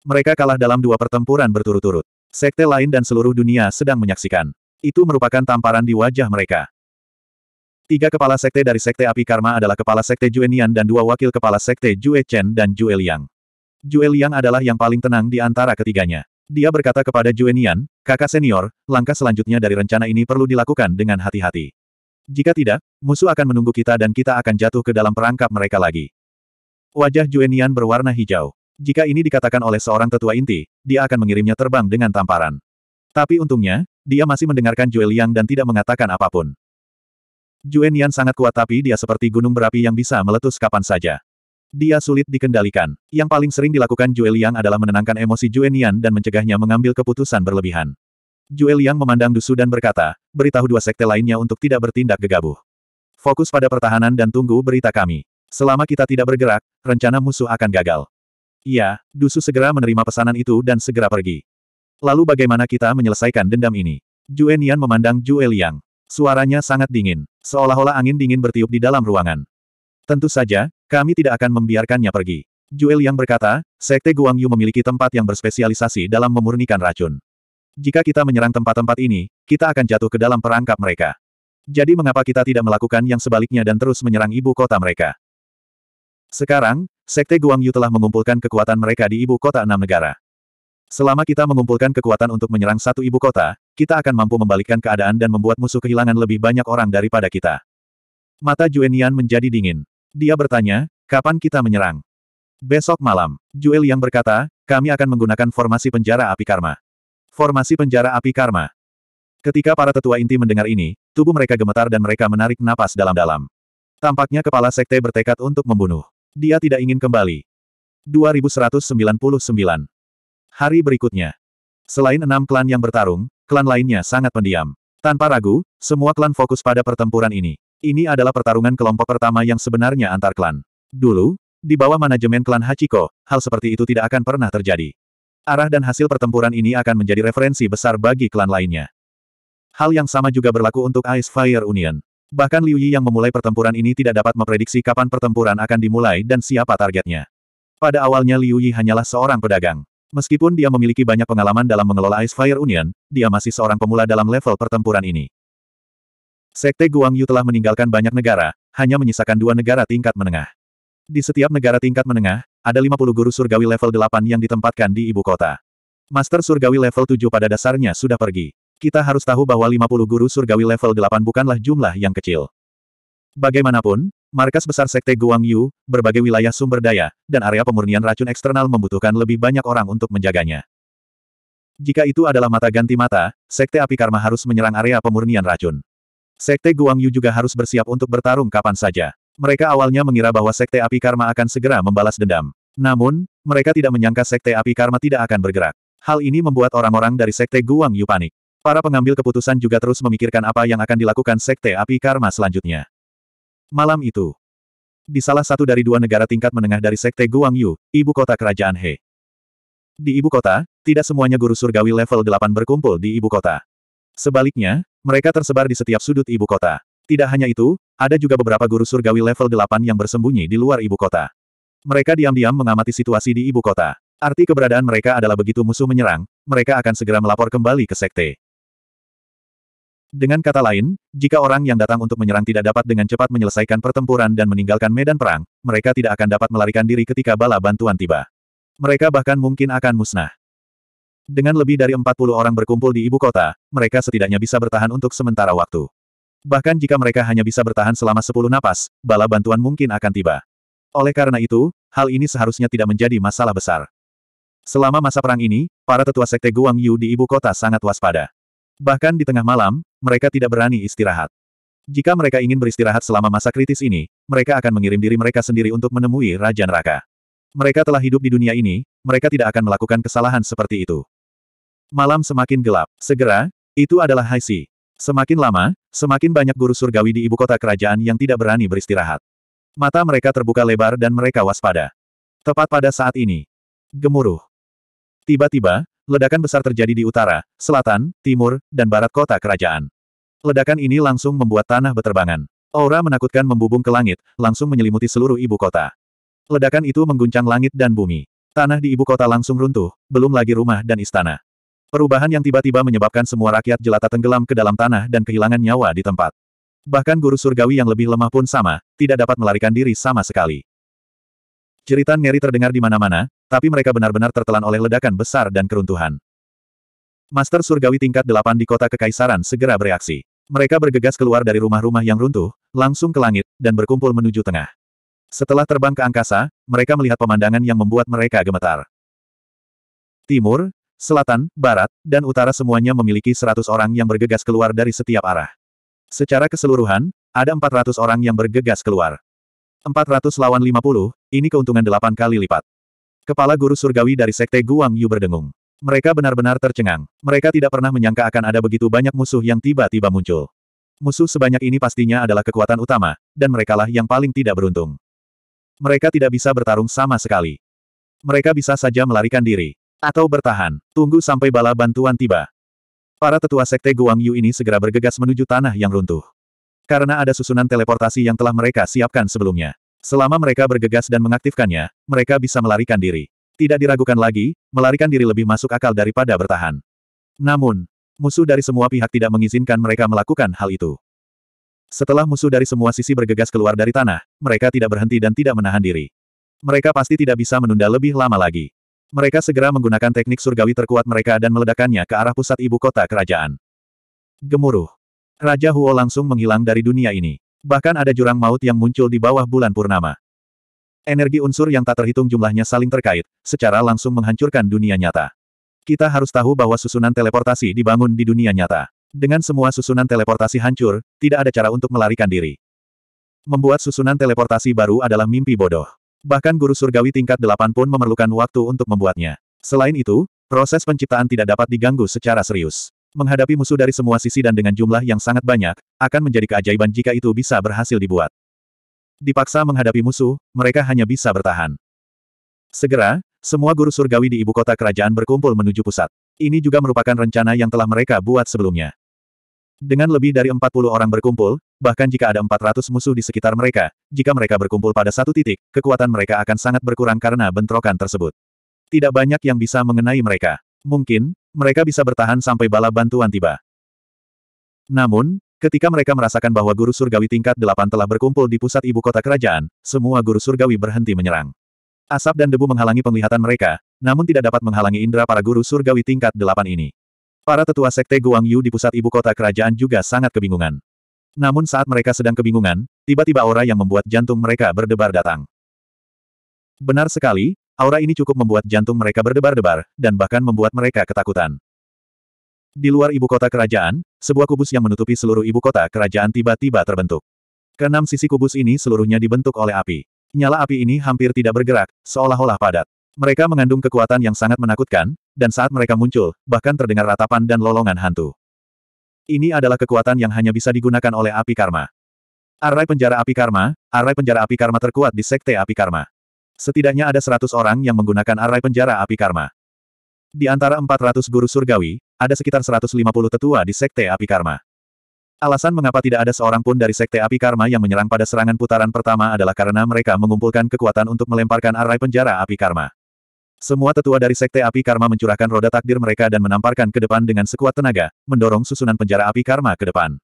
Mereka kalah dalam dua pertempuran berturut-turut. Sekte lain dan seluruh dunia sedang menyaksikan. Itu merupakan tamparan di wajah mereka. Tiga kepala sekte dari sekte api karma adalah kepala sekte Jue Nian dan dua wakil kepala sekte Jue Chen dan Jue Liang. Jue Liang adalah yang paling tenang di antara ketiganya. Dia berkata kepada Jue Nian, kakak senior, langkah selanjutnya dari rencana ini perlu dilakukan dengan hati-hati. Jika tidak, musuh akan menunggu kita dan kita akan jatuh ke dalam perangkap mereka lagi. Wajah Jue Nian berwarna hijau. Jika ini dikatakan oleh seorang tetua inti, dia akan mengirimnya terbang dengan tamparan. Tapi untungnya, dia masih mendengarkan Jue Liang dan tidak mengatakan apapun. Juen Yan sangat kuat tapi dia seperti gunung berapi yang bisa meletus kapan saja. Dia sulit dikendalikan. Yang paling sering dilakukan Jue Liang adalah menenangkan emosi Juen Yan dan mencegahnya mengambil keputusan berlebihan. Jue Liang memandang Dusu dan berkata, beritahu dua sekte lainnya untuk tidak bertindak gegabah. Fokus pada pertahanan dan tunggu berita kami. Selama kita tidak bergerak, rencana musuh akan gagal. Iya, Dusu segera menerima pesanan itu dan segera pergi. Lalu bagaimana kita menyelesaikan dendam ini? Juen Yan memandang Jue Liang. Suaranya sangat dingin. Seolah-olah angin dingin bertiup di dalam ruangan. Tentu saja, kami tidak akan membiarkannya pergi. Juel yang berkata, Sekte Guangyu memiliki tempat yang berspesialisasi dalam memurnikan racun. Jika kita menyerang tempat-tempat ini, kita akan jatuh ke dalam perangkap mereka. Jadi mengapa kita tidak melakukan yang sebaliknya dan terus menyerang ibu kota mereka? Sekarang, Sekte Guangyu telah mengumpulkan kekuatan mereka di ibu kota enam negara. Selama kita mengumpulkan kekuatan untuk menyerang satu ibu kota, kita akan mampu membalikkan keadaan dan membuat musuh kehilangan lebih banyak orang daripada kita. Mata Juenian menjadi dingin. Dia bertanya, kapan kita menyerang? Besok malam, Juel yang berkata, kami akan menggunakan formasi penjara api karma. Formasi penjara api karma. Ketika para tetua inti mendengar ini, tubuh mereka gemetar dan mereka menarik napas dalam-dalam. Tampaknya kepala sekte bertekad untuk membunuh. Dia tidak ingin kembali. 2199 Hari berikutnya, Selain enam klan yang bertarung, klan lainnya sangat pendiam. Tanpa ragu, semua klan fokus pada pertempuran ini. Ini adalah pertarungan kelompok pertama yang sebenarnya antar klan. Dulu, di bawah manajemen klan Hachiko, hal seperti itu tidak akan pernah terjadi. Arah dan hasil pertempuran ini akan menjadi referensi besar bagi klan lainnya. Hal yang sama juga berlaku untuk Ice Fire Union. Bahkan Liu Yi yang memulai pertempuran ini tidak dapat memprediksi kapan pertempuran akan dimulai dan siapa targetnya. Pada awalnya Liu Yi hanyalah seorang pedagang. Meskipun dia memiliki banyak pengalaman dalam mengelola Ice Fire Union, dia masih seorang pemula dalam level pertempuran ini. Sekte Guang Yu telah meninggalkan banyak negara, hanya menyisakan dua negara tingkat menengah. Di setiap negara tingkat menengah, ada 50 guru surgawi level 8 yang ditempatkan di ibu kota. Master surgawi level 7 pada dasarnya sudah pergi. Kita harus tahu bahwa 50 guru surgawi level 8 bukanlah jumlah yang kecil. Bagaimanapun, Markas besar Sekte Guangyu, berbagai wilayah sumber daya, dan area pemurnian racun eksternal membutuhkan lebih banyak orang untuk menjaganya. Jika itu adalah mata ganti mata, Sekte Api Karma harus menyerang area pemurnian racun. Sekte Guangyu juga harus bersiap untuk bertarung kapan saja. Mereka awalnya mengira bahwa Sekte Api Karma akan segera membalas dendam. Namun, mereka tidak menyangka Sekte Api Karma tidak akan bergerak. Hal ini membuat orang-orang dari Sekte Guangyu panik. Para pengambil keputusan juga terus memikirkan apa yang akan dilakukan Sekte Api Karma selanjutnya. Malam itu, di salah satu dari dua negara tingkat menengah dari Sekte Guangyu, ibu kota kerajaan He. Di ibu kota, tidak semuanya guru surgawi level 8 berkumpul di ibu kota. Sebaliknya, mereka tersebar di setiap sudut ibu kota. Tidak hanya itu, ada juga beberapa guru surgawi level 8 yang bersembunyi di luar ibu kota. Mereka diam-diam mengamati situasi di ibu kota. Arti keberadaan mereka adalah begitu musuh menyerang, mereka akan segera melapor kembali ke sekte. Dengan kata lain, jika orang yang datang untuk menyerang tidak dapat dengan cepat menyelesaikan pertempuran dan meninggalkan medan perang, mereka tidak akan dapat melarikan diri ketika bala bantuan tiba. Mereka bahkan mungkin akan musnah. Dengan lebih dari 40 orang berkumpul di ibu kota, mereka setidaknya bisa bertahan untuk sementara waktu. Bahkan jika mereka hanya bisa bertahan selama 10 napas, bala bantuan mungkin akan tiba. Oleh karena itu, hal ini seharusnya tidak menjadi masalah besar. Selama masa perang ini, para tetua sekte Guang Yu di ibu kota sangat waspada. Bahkan di tengah malam, mereka tidak berani istirahat. Jika mereka ingin beristirahat selama masa kritis ini, mereka akan mengirim diri mereka sendiri untuk menemui Raja Neraka. Mereka telah hidup di dunia ini, mereka tidak akan melakukan kesalahan seperti itu. Malam semakin gelap. Segera, itu adalah Haisi. Semakin lama, semakin banyak guru surgawi di ibu kota kerajaan yang tidak berani beristirahat. Mata mereka terbuka lebar dan mereka waspada. Tepat pada saat ini. Gemuruh. Tiba-tiba, Ledakan besar terjadi di utara, selatan, timur, dan barat kota kerajaan. Ledakan ini langsung membuat tanah beterbangan. Aura menakutkan membubung ke langit, langsung menyelimuti seluruh ibu kota. Ledakan itu mengguncang langit dan bumi. Tanah di ibu kota langsung runtuh, belum lagi rumah dan istana. Perubahan yang tiba-tiba menyebabkan semua rakyat jelata tenggelam ke dalam tanah dan kehilangan nyawa di tempat. Bahkan guru surgawi yang lebih lemah pun sama, tidak dapat melarikan diri sama sekali. Jeritan ngeri terdengar di mana-mana, tapi mereka benar-benar tertelan oleh ledakan besar dan keruntuhan. Master Surgawi tingkat 8 di kota Kekaisaran segera bereaksi. Mereka bergegas keluar dari rumah-rumah yang runtuh, langsung ke langit, dan berkumpul menuju tengah. Setelah terbang ke angkasa, mereka melihat pemandangan yang membuat mereka gemetar. Timur, selatan, barat, dan utara semuanya memiliki 100 orang yang bergegas keluar dari setiap arah. Secara keseluruhan, ada 400 orang yang bergegas keluar. 400 lawan 50, ini keuntungan 8 kali lipat. Kepala guru surgawi dari sekte Guang Yu berdengung. Mereka benar-benar tercengang. Mereka tidak pernah menyangka akan ada begitu banyak musuh yang tiba-tiba muncul. Musuh sebanyak ini pastinya adalah kekuatan utama, dan merekalah yang paling tidak beruntung. Mereka tidak bisa bertarung sama sekali. Mereka bisa saja melarikan diri. Atau bertahan, tunggu sampai bala bantuan tiba. Para tetua sekte Guang Yu ini segera bergegas menuju tanah yang runtuh. Karena ada susunan teleportasi yang telah mereka siapkan sebelumnya. Selama mereka bergegas dan mengaktifkannya, mereka bisa melarikan diri. Tidak diragukan lagi, melarikan diri lebih masuk akal daripada bertahan. Namun, musuh dari semua pihak tidak mengizinkan mereka melakukan hal itu. Setelah musuh dari semua sisi bergegas keluar dari tanah, mereka tidak berhenti dan tidak menahan diri. Mereka pasti tidak bisa menunda lebih lama lagi. Mereka segera menggunakan teknik surgawi terkuat mereka dan meledakannya ke arah pusat ibu kota kerajaan. Gemuruh. Raja Huo langsung menghilang dari dunia ini. Bahkan ada jurang maut yang muncul di bawah bulan purnama. Energi unsur yang tak terhitung jumlahnya saling terkait, secara langsung menghancurkan dunia nyata. Kita harus tahu bahwa susunan teleportasi dibangun di dunia nyata. Dengan semua susunan teleportasi hancur, tidak ada cara untuk melarikan diri. Membuat susunan teleportasi baru adalah mimpi bodoh. Bahkan guru surgawi tingkat delapan pun memerlukan waktu untuk membuatnya. Selain itu, proses penciptaan tidak dapat diganggu secara serius. Menghadapi musuh dari semua sisi dan dengan jumlah yang sangat banyak, akan menjadi keajaiban jika itu bisa berhasil dibuat. Dipaksa menghadapi musuh, mereka hanya bisa bertahan. Segera, semua guru surgawi di ibu kota kerajaan berkumpul menuju pusat. Ini juga merupakan rencana yang telah mereka buat sebelumnya. Dengan lebih dari 40 orang berkumpul, bahkan jika ada 400 musuh di sekitar mereka, jika mereka berkumpul pada satu titik, kekuatan mereka akan sangat berkurang karena bentrokan tersebut. Tidak banyak yang bisa mengenai mereka. Mungkin, mereka bisa bertahan sampai bala bantuan tiba. Namun, ketika mereka merasakan bahwa guru surgawi tingkat delapan telah berkumpul di pusat ibu kota kerajaan, semua guru surgawi berhenti menyerang. Asap dan debu menghalangi penglihatan mereka, namun tidak dapat menghalangi indera para guru surgawi tingkat delapan ini. Para tetua sekte Guang Yu di pusat ibu kota kerajaan juga sangat kebingungan. Namun saat mereka sedang kebingungan, tiba-tiba aura yang membuat jantung mereka berdebar datang. Benar sekali, Aura ini cukup membuat jantung mereka berdebar-debar, dan bahkan membuat mereka ketakutan. Di luar ibu kota kerajaan, sebuah kubus yang menutupi seluruh ibu kota kerajaan tiba-tiba terbentuk. Keenam sisi kubus ini seluruhnya dibentuk oleh api. Nyala api ini hampir tidak bergerak, seolah-olah padat. Mereka mengandung kekuatan yang sangat menakutkan, dan saat mereka muncul, bahkan terdengar ratapan dan lolongan hantu. Ini adalah kekuatan yang hanya bisa digunakan oleh api karma. Arai penjara api karma, arai penjara api karma terkuat di sekte api karma. Setidaknya ada 100 orang yang menggunakan array penjara api karma. Di antara 400 guru surgawi, ada sekitar 150 tetua di Sekte Api Karma. Alasan mengapa tidak ada seorang pun dari Sekte Api Karma yang menyerang pada serangan putaran pertama adalah karena mereka mengumpulkan kekuatan untuk melemparkan array penjara api karma. Semua tetua dari Sekte Api Karma mencurahkan roda takdir mereka dan menamparkan ke depan dengan sekuat tenaga, mendorong susunan penjara api karma ke depan.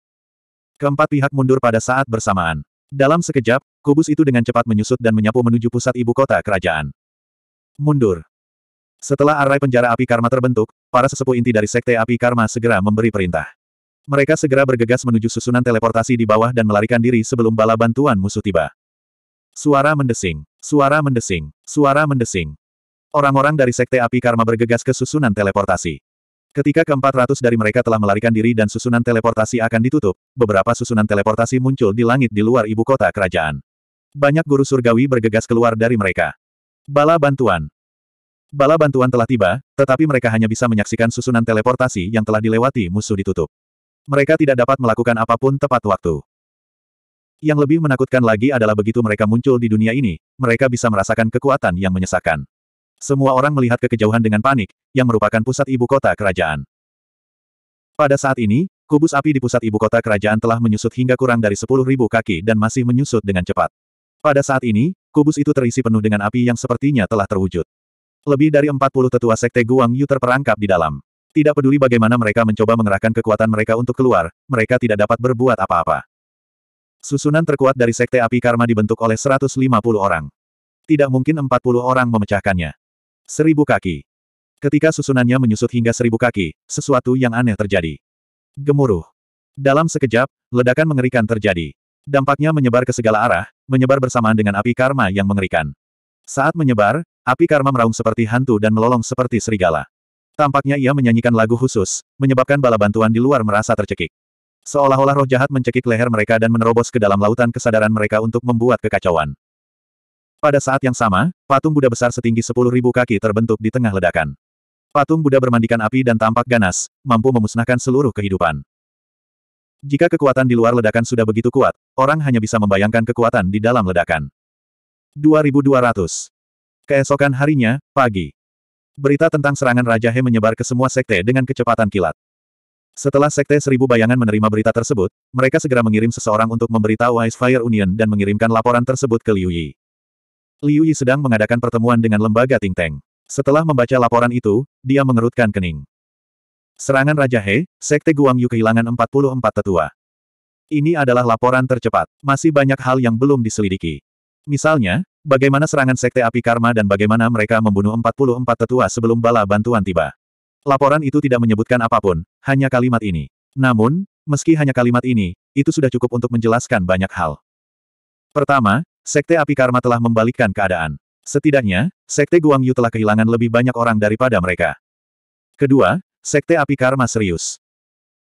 Keempat pihak mundur pada saat bersamaan. Dalam sekejap, kubus itu dengan cepat menyusut dan menyapu menuju pusat ibu kota kerajaan. Mundur. Setelah arai penjara api karma terbentuk, para sesepuh inti dari sekte api karma segera memberi perintah. Mereka segera bergegas menuju susunan teleportasi di bawah dan melarikan diri sebelum bala bantuan musuh tiba. Suara mendesing, suara mendesing, suara mendesing. Orang-orang dari sekte api karma bergegas ke susunan teleportasi. Ketika ke-400 dari mereka telah melarikan diri dan susunan teleportasi akan ditutup, beberapa susunan teleportasi muncul di langit di luar ibu kota kerajaan. Banyak guru surgawi bergegas keluar dari mereka. Bala bantuan. Bala bantuan telah tiba, tetapi mereka hanya bisa menyaksikan susunan teleportasi yang telah dilewati musuh ditutup. Mereka tidak dapat melakukan apapun tepat waktu. Yang lebih menakutkan lagi adalah begitu mereka muncul di dunia ini, mereka bisa merasakan kekuatan yang menyesakkan. Semua orang melihat ke kejauhan dengan panik, yang merupakan pusat ibu kota kerajaan. Pada saat ini, kubus api di pusat ibu kota kerajaan telah menyusut hingga kurang dari 10.000 kaki dan masih menyusut dengan cepat. Pada saat ini, kubus itu terisi penuh dengan api yang sepertinya telah terwujud. Lebih dari 40 tetua sekte Guang Yu terperangkap di dalam. Tidak peduli bagaimana mereka mencoba mengerahkan kekuatan mereka untuk keluar, mereka tidak dapat berbuat apa-apa. Susunan terkuat dari Sekte Api Karma dibentuk oleh 150 orang. Tidak mungkin 40 orang memecahkannya. Seribu kaki. Ketika susunannya menyusut hingga seribu kaki, sesuatu yang aneh terjadi. Gemuruh. Dalam sekejap, ledakan mengerikan terjadi. Dampaknya menyebar ke segala arah, menyebar bersamaan dengan api karma yang mengerikan. Saat menyebar, api karma meraung seperti hantu dan melolong seperti serigala. Tampaknya ia menyanyikan lagu khusus, menyebabkan bala bantuan di luar merasa tercekik. Seolah-olah roh jahat mencekik leher mereka dan menerobos ke dalam lautan kesadaran mereka untuk membuat kekacauan. Pada saat yang sama, patung Buddha besar setinggi 10.000 kaki terbentuk di tengah ledakan. Patung Buddha bermandikan api dan tampak ganas, mampu memusnahkan seluruh kehidupan. Jika kekuatan di luar ledakan sudah begitu kuat, orang hanya bisa membayangkan kekuatan di dalam ledakan. 2200. Keesokan harinya, pagi. Berita tentang serangan Raja He menyebar ke semua sekte dengan kecepatan kilat. Setelah Sekte Seribu Bayangan menerima berita tersebut, mereka segera mengirim seseorang untuk memberitahu Ice Fire Union dan mengirimkan laporan tersebut ke Liu Yi. Liu Yi sedang mengadakan pertemuan dengan lembaga Ting Teng. Setelah membaca laporan itu, dia mengerutkan kening. Serangan Raja He, Sekte Guang Yu kehilangan 44 tetua. Ini adalah laporan tercepat. Masih banyak hal yang belum diselidiki. Misalnya, bagaimana serangan Sekte Api Karma dan bagaimana mereka membunuh 44 tetua sebelum bala bantuan tiba. Laporan itu tidak menyebutkan apapun, hanya kalimat ini. Namun, meski hanya kalimat ini, itu sudah cukup untuk menjelaskan banyak hal. Pertama, Sekte api karma telah membalikkan keadaan. Setidaknya, Sekte Guangyu telah kehilangan lebih banyak orang daripada mereka. Kedua, Sekte api karma serius.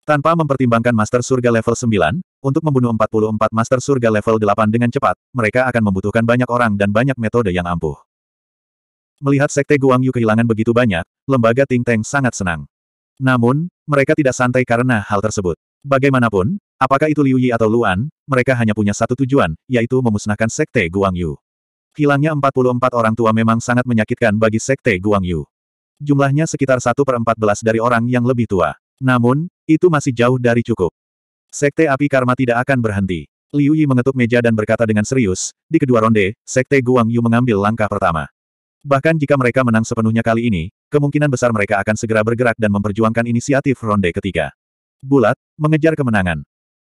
Tanpa mempertimbangkan Master Surga level 9, untuk membunuh 44 Master Surga level 8 dengan cepat, mereka akan membutuhkan banyak orang dan banyak metode yang ampuh. Melihat Sekte Guangyu kehilangan begitu banyak, lembaga Ting Teng sangat senang. Namun, mereka tidak santai karena hal tersebut. Bagaimanapun, Apakah itu Liu Yi atau Luan, mereka hanya punya satu tujuan, yaitu memusnahkan Sekte Guang Yu. Hilangnya 44 orang tua memang sangat menyakitkan bagi Sekte Guang Yu. Jumlahnya sekitar 1 per 14 dari orang yang lebih tua. Namun, itu masih jauh dari cukup. Sekte api karma tidak akan berhenti. Liu Yi mengetuk meja dan berkata dengan serius, di kedua ronde, Sekte Guang Yu mengambil langkah pertama. Bahkan jika mereka menang sepenuhnya kali ini, kemungkinan besar mereka akan segera bergerak dan memperjuangkan inisiatif ronde ketiga. Bulat, mengejar kemenangan.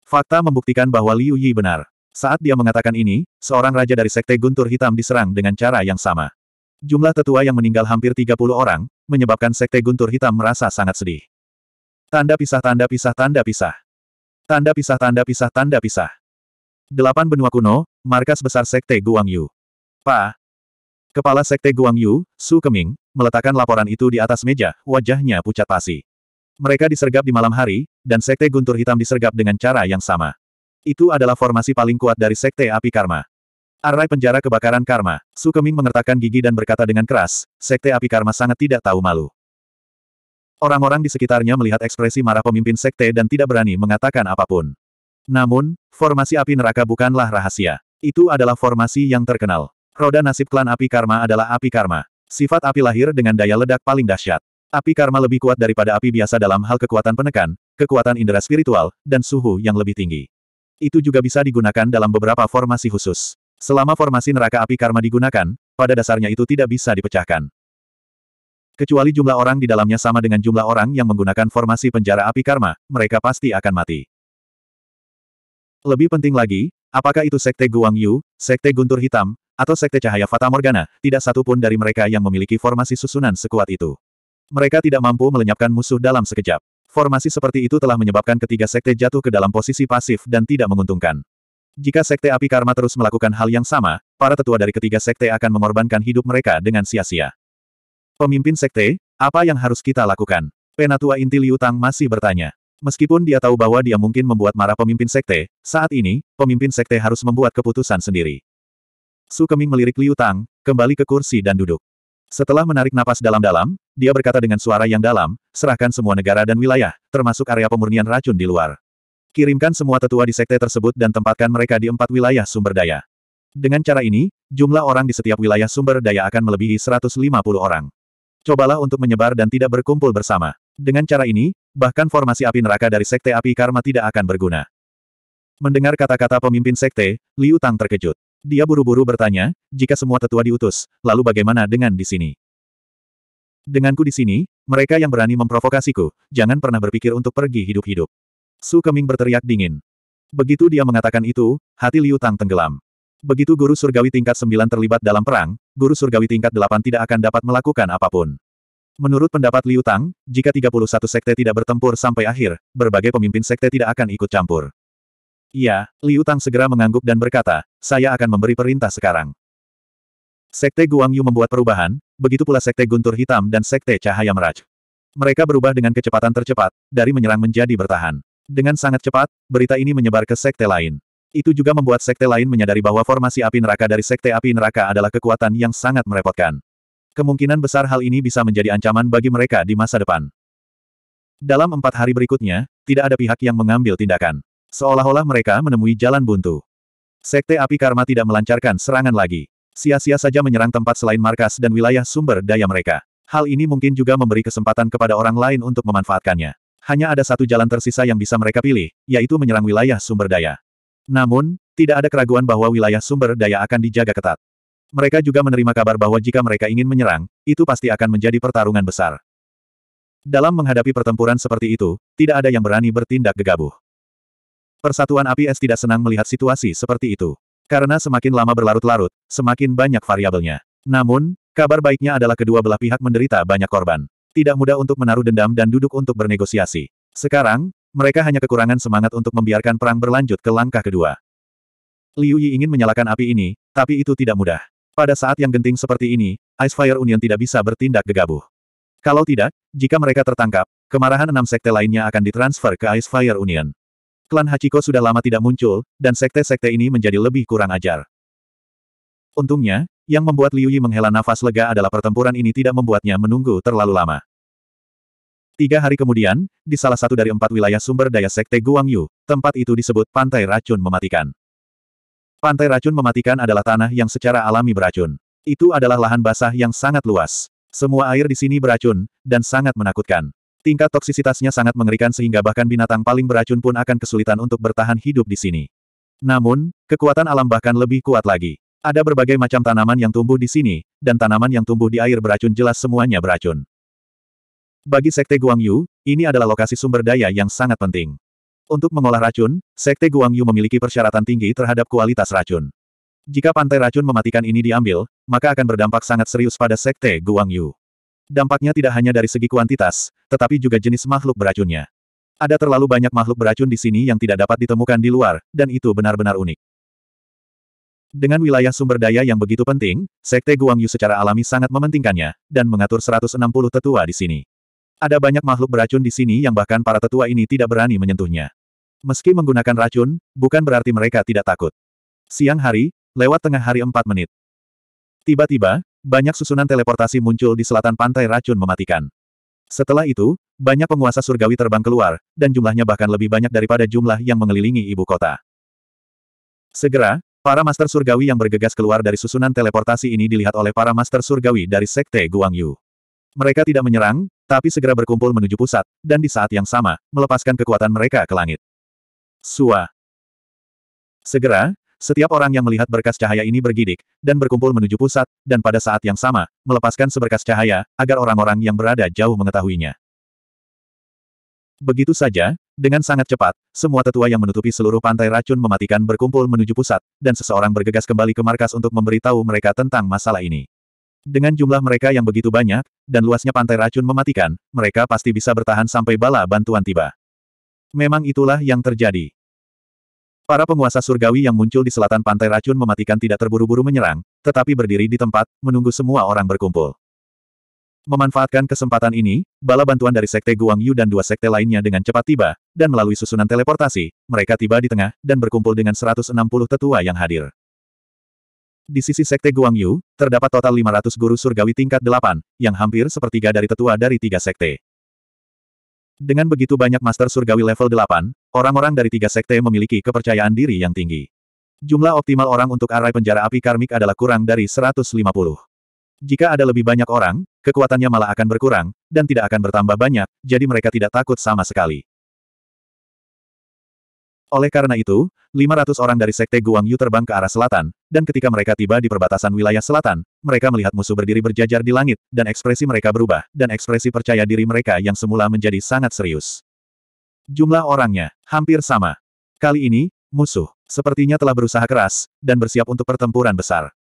Fakta membuktikan bahwa Liu Yi benar. Saat dia mengatakan ini, seorang raja dari sekte Guntur Hitam diserang dengan cara yang sama. Jumlah tetua yang meninggal hampir 30 orang, menyebabkan sekte Guntur Hitam merasa sangat sedih. Tanda pisah tanda pisah tanda pisah. Tanda pisah tanda pisah tanda pisah. Delapan benua kuno, markas besar sekte Guangyu. Pa. Kepala sekte Guangyu, Su Keming, meletakkan laporan itu di atas meja, wajahnya pucat pasi. Mereka disergap di malam hari, dan Sekte Guntur Hitam disergap dengan cara yang sama. Itu adalah formasi paling kuat dari Sekte Api Karma. Arai penjara kebakaran karma, Sukeming mengertakkan gigi dan berkata dengan keras, Sekte Api Karma sangat tidak tahu malu. Orang-orang di sekitarnya melihat ekspresi marah pemimpin Sekte dan tidak berani mengatakan apapun. Namun, formasi api neraka bukanlah rahasia. Itu adalah formasi yang terkenal. Roda nasib klan api karma adalah api karma. Sifat api lahir dengan daya ledak paling dahsyat. Api karma lebih kuat daripada api biasa dalam hal kekuatan penekan, kekuatan indera spiritual, dan suhu yang lebih tinggi. Itu juga bisa digunakan dalam beberapa formasi khusus. Selama formasi neraka api karma digunakan, pada dasarnya itu tidak bisa dipecahkan. Kecuali jumlah orang di dalamnya sama dengan jumlah orang yang menggunakan formasi penjara api karma, mereka pasti akan mati. Lebih penting lagi, apakah itu Sekte Guang Yu, Sekte Guntur Hitam, atau Sekte Cahaya Fata Morgana, tidak satu pun dari mereka yang memiliki formasi susunan sekuat itu. Mereka tidak mampu melenyapkan musuh dalam sekejap. Formasi seperti itu telah menyebabkan ketiga sekte jatuh ke dalam posisi pasif dan tidak menguntungkan. Jika sekte api karma terus melakukan hal yang sama, para tetua dari ketiga sekte akan mengorbankan hidup mereka dengan sia-sia. Pemimpin sekte, apa yang harus kita lakukan? Penatua inti Liu Tang masih bertanya. Meskipun dia tahu bahwa dia mungkin membuat marah pemimpin sekte, saat ini, pemimpin sekte harus membuat keputusan sendiri. Su Keming melirik Liu Tang, kembali ke kursi dan duduk. Setelah menarik napas dalam-dalam, dia berkata dengan suara yang dalam, serahkan semua negara dan wilayah, termasuk area pemurnian racun di luar. Kirimkan semua tetua di sekte tersebut dan tempatkan mereka di empat wilayah sumber daya. Dengan cara ini, jumlah orang di setiap wilayah sumber daya akan melebihi 150 orang. Cobalah untuk menyebar dan tidak berkumpul bersama. Dengan cara ini, bahkan formasi api neraka dari sekte api karma tidak akan berguna. Mendengar kata-kata pemimpin sekte, Liu Tang terkejut. Dia buru-buru bertanya, jika semua tetua diutus, lalu bagaimana dengan di sini? Denganku di sini, mereka yang berani memprovokasiku, jangan pernah berpikir untuk pergi hidup-hidup. Su Keming berteriak dingin. Begitu dia mengatakan itu, hati Liu Tang tenggelam. Begitu guru surgawi tingkat 9 terlibat dalam perang, guru surgawi tingkat 8 tidak akan dapat melakukan apapun. Menurut pendapat Liu Tang, jika 31 sekte tidak bertempur sampai akhir, berbagai pemimpin sekte tidak akan ikut campur. Iya, Liu Tang segera mengangguk dan berkata, saya akan memberi perintah sekarang. Sekte Guangyu membuat perubahan, begitu pula Sekte Guntur Hitam dan Sekte Cahaya Meraj. Mereka berubah dengan kecepatan tercepat, dari menyerang menjadi bertahan. Dengan sangat cepat, berita ini menyebar ke sekte lain. Itu juga membuat sekte lain menyadari bahwa formasi api neraka dari sekte api neraka adalah kekuatan yang sangat merepotkan. Kemungkinan besar hal ini bisa menjadi ancaman bagi mereka di masa depan. Dalam empat hari berikutnya, tidak ada pihak yang mengambil tindakan. Seolah-olah mereka menemui jalan buntu. Sekte api karma tidak melancarkan serangan lagi. Sia-sia saja menyerang tempat selain markas dan wilayah sumber daya mereka. Hal ini mungkin juga memberi kesempatan kepada orang lain untuk memanfaatkannya. Hanya ada satu jalan tersisa yang bisa mereka pilih, yaitu menyerang wilayah sumber daya. Namun, tidak ada keraguan bahwa wilayah sumber daya akan dijaga ketat. Mereka juga menerima kabar bahwa jika mereka ingin menyerang, itu pasti akan menjadi pertarungan besar. Dalam menghadapi pertempuran seperti itu, tidak ada yang berani bertindak gegabah. Persatuan Api Es tidak senang melihat situasi seperti itu. Karena semakin lama berlarut-larut, semakin banyak variabelnya. Namun, kabar baiknya adalah kedua belah pihak menderita banyak korban. Tidak mudah untuk menaruh dendam dan duduk untuk bernegosiasi. Sekarang, mereka hanya kekurangan semangat untuk membiarkan perang berlanjut ke langkah kedua. Liu Yi ingin menyalakan api ini, tapi itu tidak mudah. Pada saat yang genting seperti ini, Ice Fire Union tidak bisa bertindak gegabah. Kalau tidak, jika mereka tertangkap, kemarahan enam sekte lainnya akan ditransfer ke Ice Fire Union. Klan Hachiko sudah lama tidak muncul, dan sekte-sekte ini menjadi lebih kurang ajar. Untungnya, yang membuat Liu Yi menghela nafas lega adalah pertempuran ini tidak membuatnya menunggu terlalu lama. Tiga hari kemudian, di salah satu dari empat wilayah sumber daya Sekte Guangyu, tempat itu disebut Pantai Racun Mematikan. Pantai Racun Mematikan adalah tanah yang secara alami beracun. Itu adalah lahan basah yang sangat luas. Semua air di sini beracun, dan sangat menakutkan. Tingkat toksisitasnya sangat mengerikan sehingga bahkan binatang paling beracun pun akan kesulitan untuk bertahan hidup di sini. Namun, kekuatan alam bahkan lebih kuat lagi. Ada berbagai macam tanaman yang tumbuh di sini, dan tanaman yang tumbuh di air beracun jelas semuanya beracun. Bagi Sekte Guangyu, ini adalah lokasi sumber daya yang sangat penting. Untuk mengolah racun, Sekte Guangyu memiliki persyaratan tinggi terhadap kualitas racun. Jika pantai racun mematikan ini diambil, maka akan berdampak sangat serius pada Sekte Guangyu. Dampaknya tidak hanya dari segi kuantitas, tetapi juga jenis makhluk beracunnya. Ada terlalu banyak makhluk beracun di sini yang tidak dapat ditemukan di luar, dan itu benar-benar unik. Dengan wilayah sumber daya yang begitu penting, Sekte Guangyu secara alami sangat mementingkannya, dan mengatur 160 tetua di sini. Ada banyak makhluk beracun di sini yang bahkan para tetua ini tidak berani menyentuhnya. Meski menggunakan racun, bukan berarti mereka tidak takut. Siang hari, lewat tengah hari 4 menit. Tiba-tiba, banyak susunan teleportasi muncul di selatan pantai racun mematikan. Setelah itu, banyak penguasa surgawi terbang keluar, dan jumlahnya bahkan lebih banyak daripada jumlah yang mengelilingi ibu kota. Segera, para master surgawi yang bergegas keluar dari susunan teleportasi ini dilihat oleh para master surgawi dari sekte Guangyu. Mereka tidak menyerang, tapi segera berkumpul menuju pusat, dan di saat yang sama, melepaskan kekuatan mereka ke langit. Sua. Segera, setiap orang yang melihat berkas cahaya ini bergidik, dan berkumpul menuju pusat, dan pada saat yang sama, melepaskan seberkas cahaya, agar orang-orang yang berada jauh mengetahuinya. Begitu saja, dengan sangat cepat, semua tetua yang menutupi seluruh pantai racun mematikan berkumpul menuju pusat, dan seseorang bergegas kembali ke markas untuk memberitahu mereka tentang masalah ini. Dengan jumlah mereka yang begitu banyak, dan luasnya pantai racun mematikan, mereka pasti bisa bertahan sampai bala bantuan tiba. Memang itulah yang terjadi. Para penguasa surgawi yang muncul di selatan pantai racun mematikan tidak terburu-buru menyerang, tetapi berdiri di tempat, menunggu semua orang berkumpul. Memanfaatkan kesempatan ini, bala bantuan dari Sekte Guang Yu dan dua sekte lainnya dengan cepat tiba, dan melalui susunan teleportasi, mereka tiba di tengah, dan berkumpul dengan 160 tetua yang hadir. Di sisi Sekte Guang Yu, terdapat total 500 guru surgawi tingkat 8, yang hampir sepertiga dari tetua dari tiga sekte. Dengan begitu banyak master surgawi level 8, Orang-orang dari tiga sekte memiliki kepercayaan diri yang tinggi. Jumlah optimal orang untuk arai penjara api karmik adalah kurang dari 150. Jika ada lebih banyak orang, kekuatannya malah akan berkurang, dan tidak akan bertambah banyak, jadi mereka tidak takut sama sekali. Oleh karena itu, 500 orang dari Sekte Guang Yu terbang ke arah selatan, dan ketika mereka tiba di perbatasan wilayah selatan, mereka melihat musuh berdiri berjajar di langit, dan ekspresi mereka berubah, dan ekspresi percaya diri mereka yang semula menjadi sangat serius. Jumlah orangnya hampir sama. Kali ini, musuh sepertinya telah berusaha keras dan bersiap untuk pertempuran besar.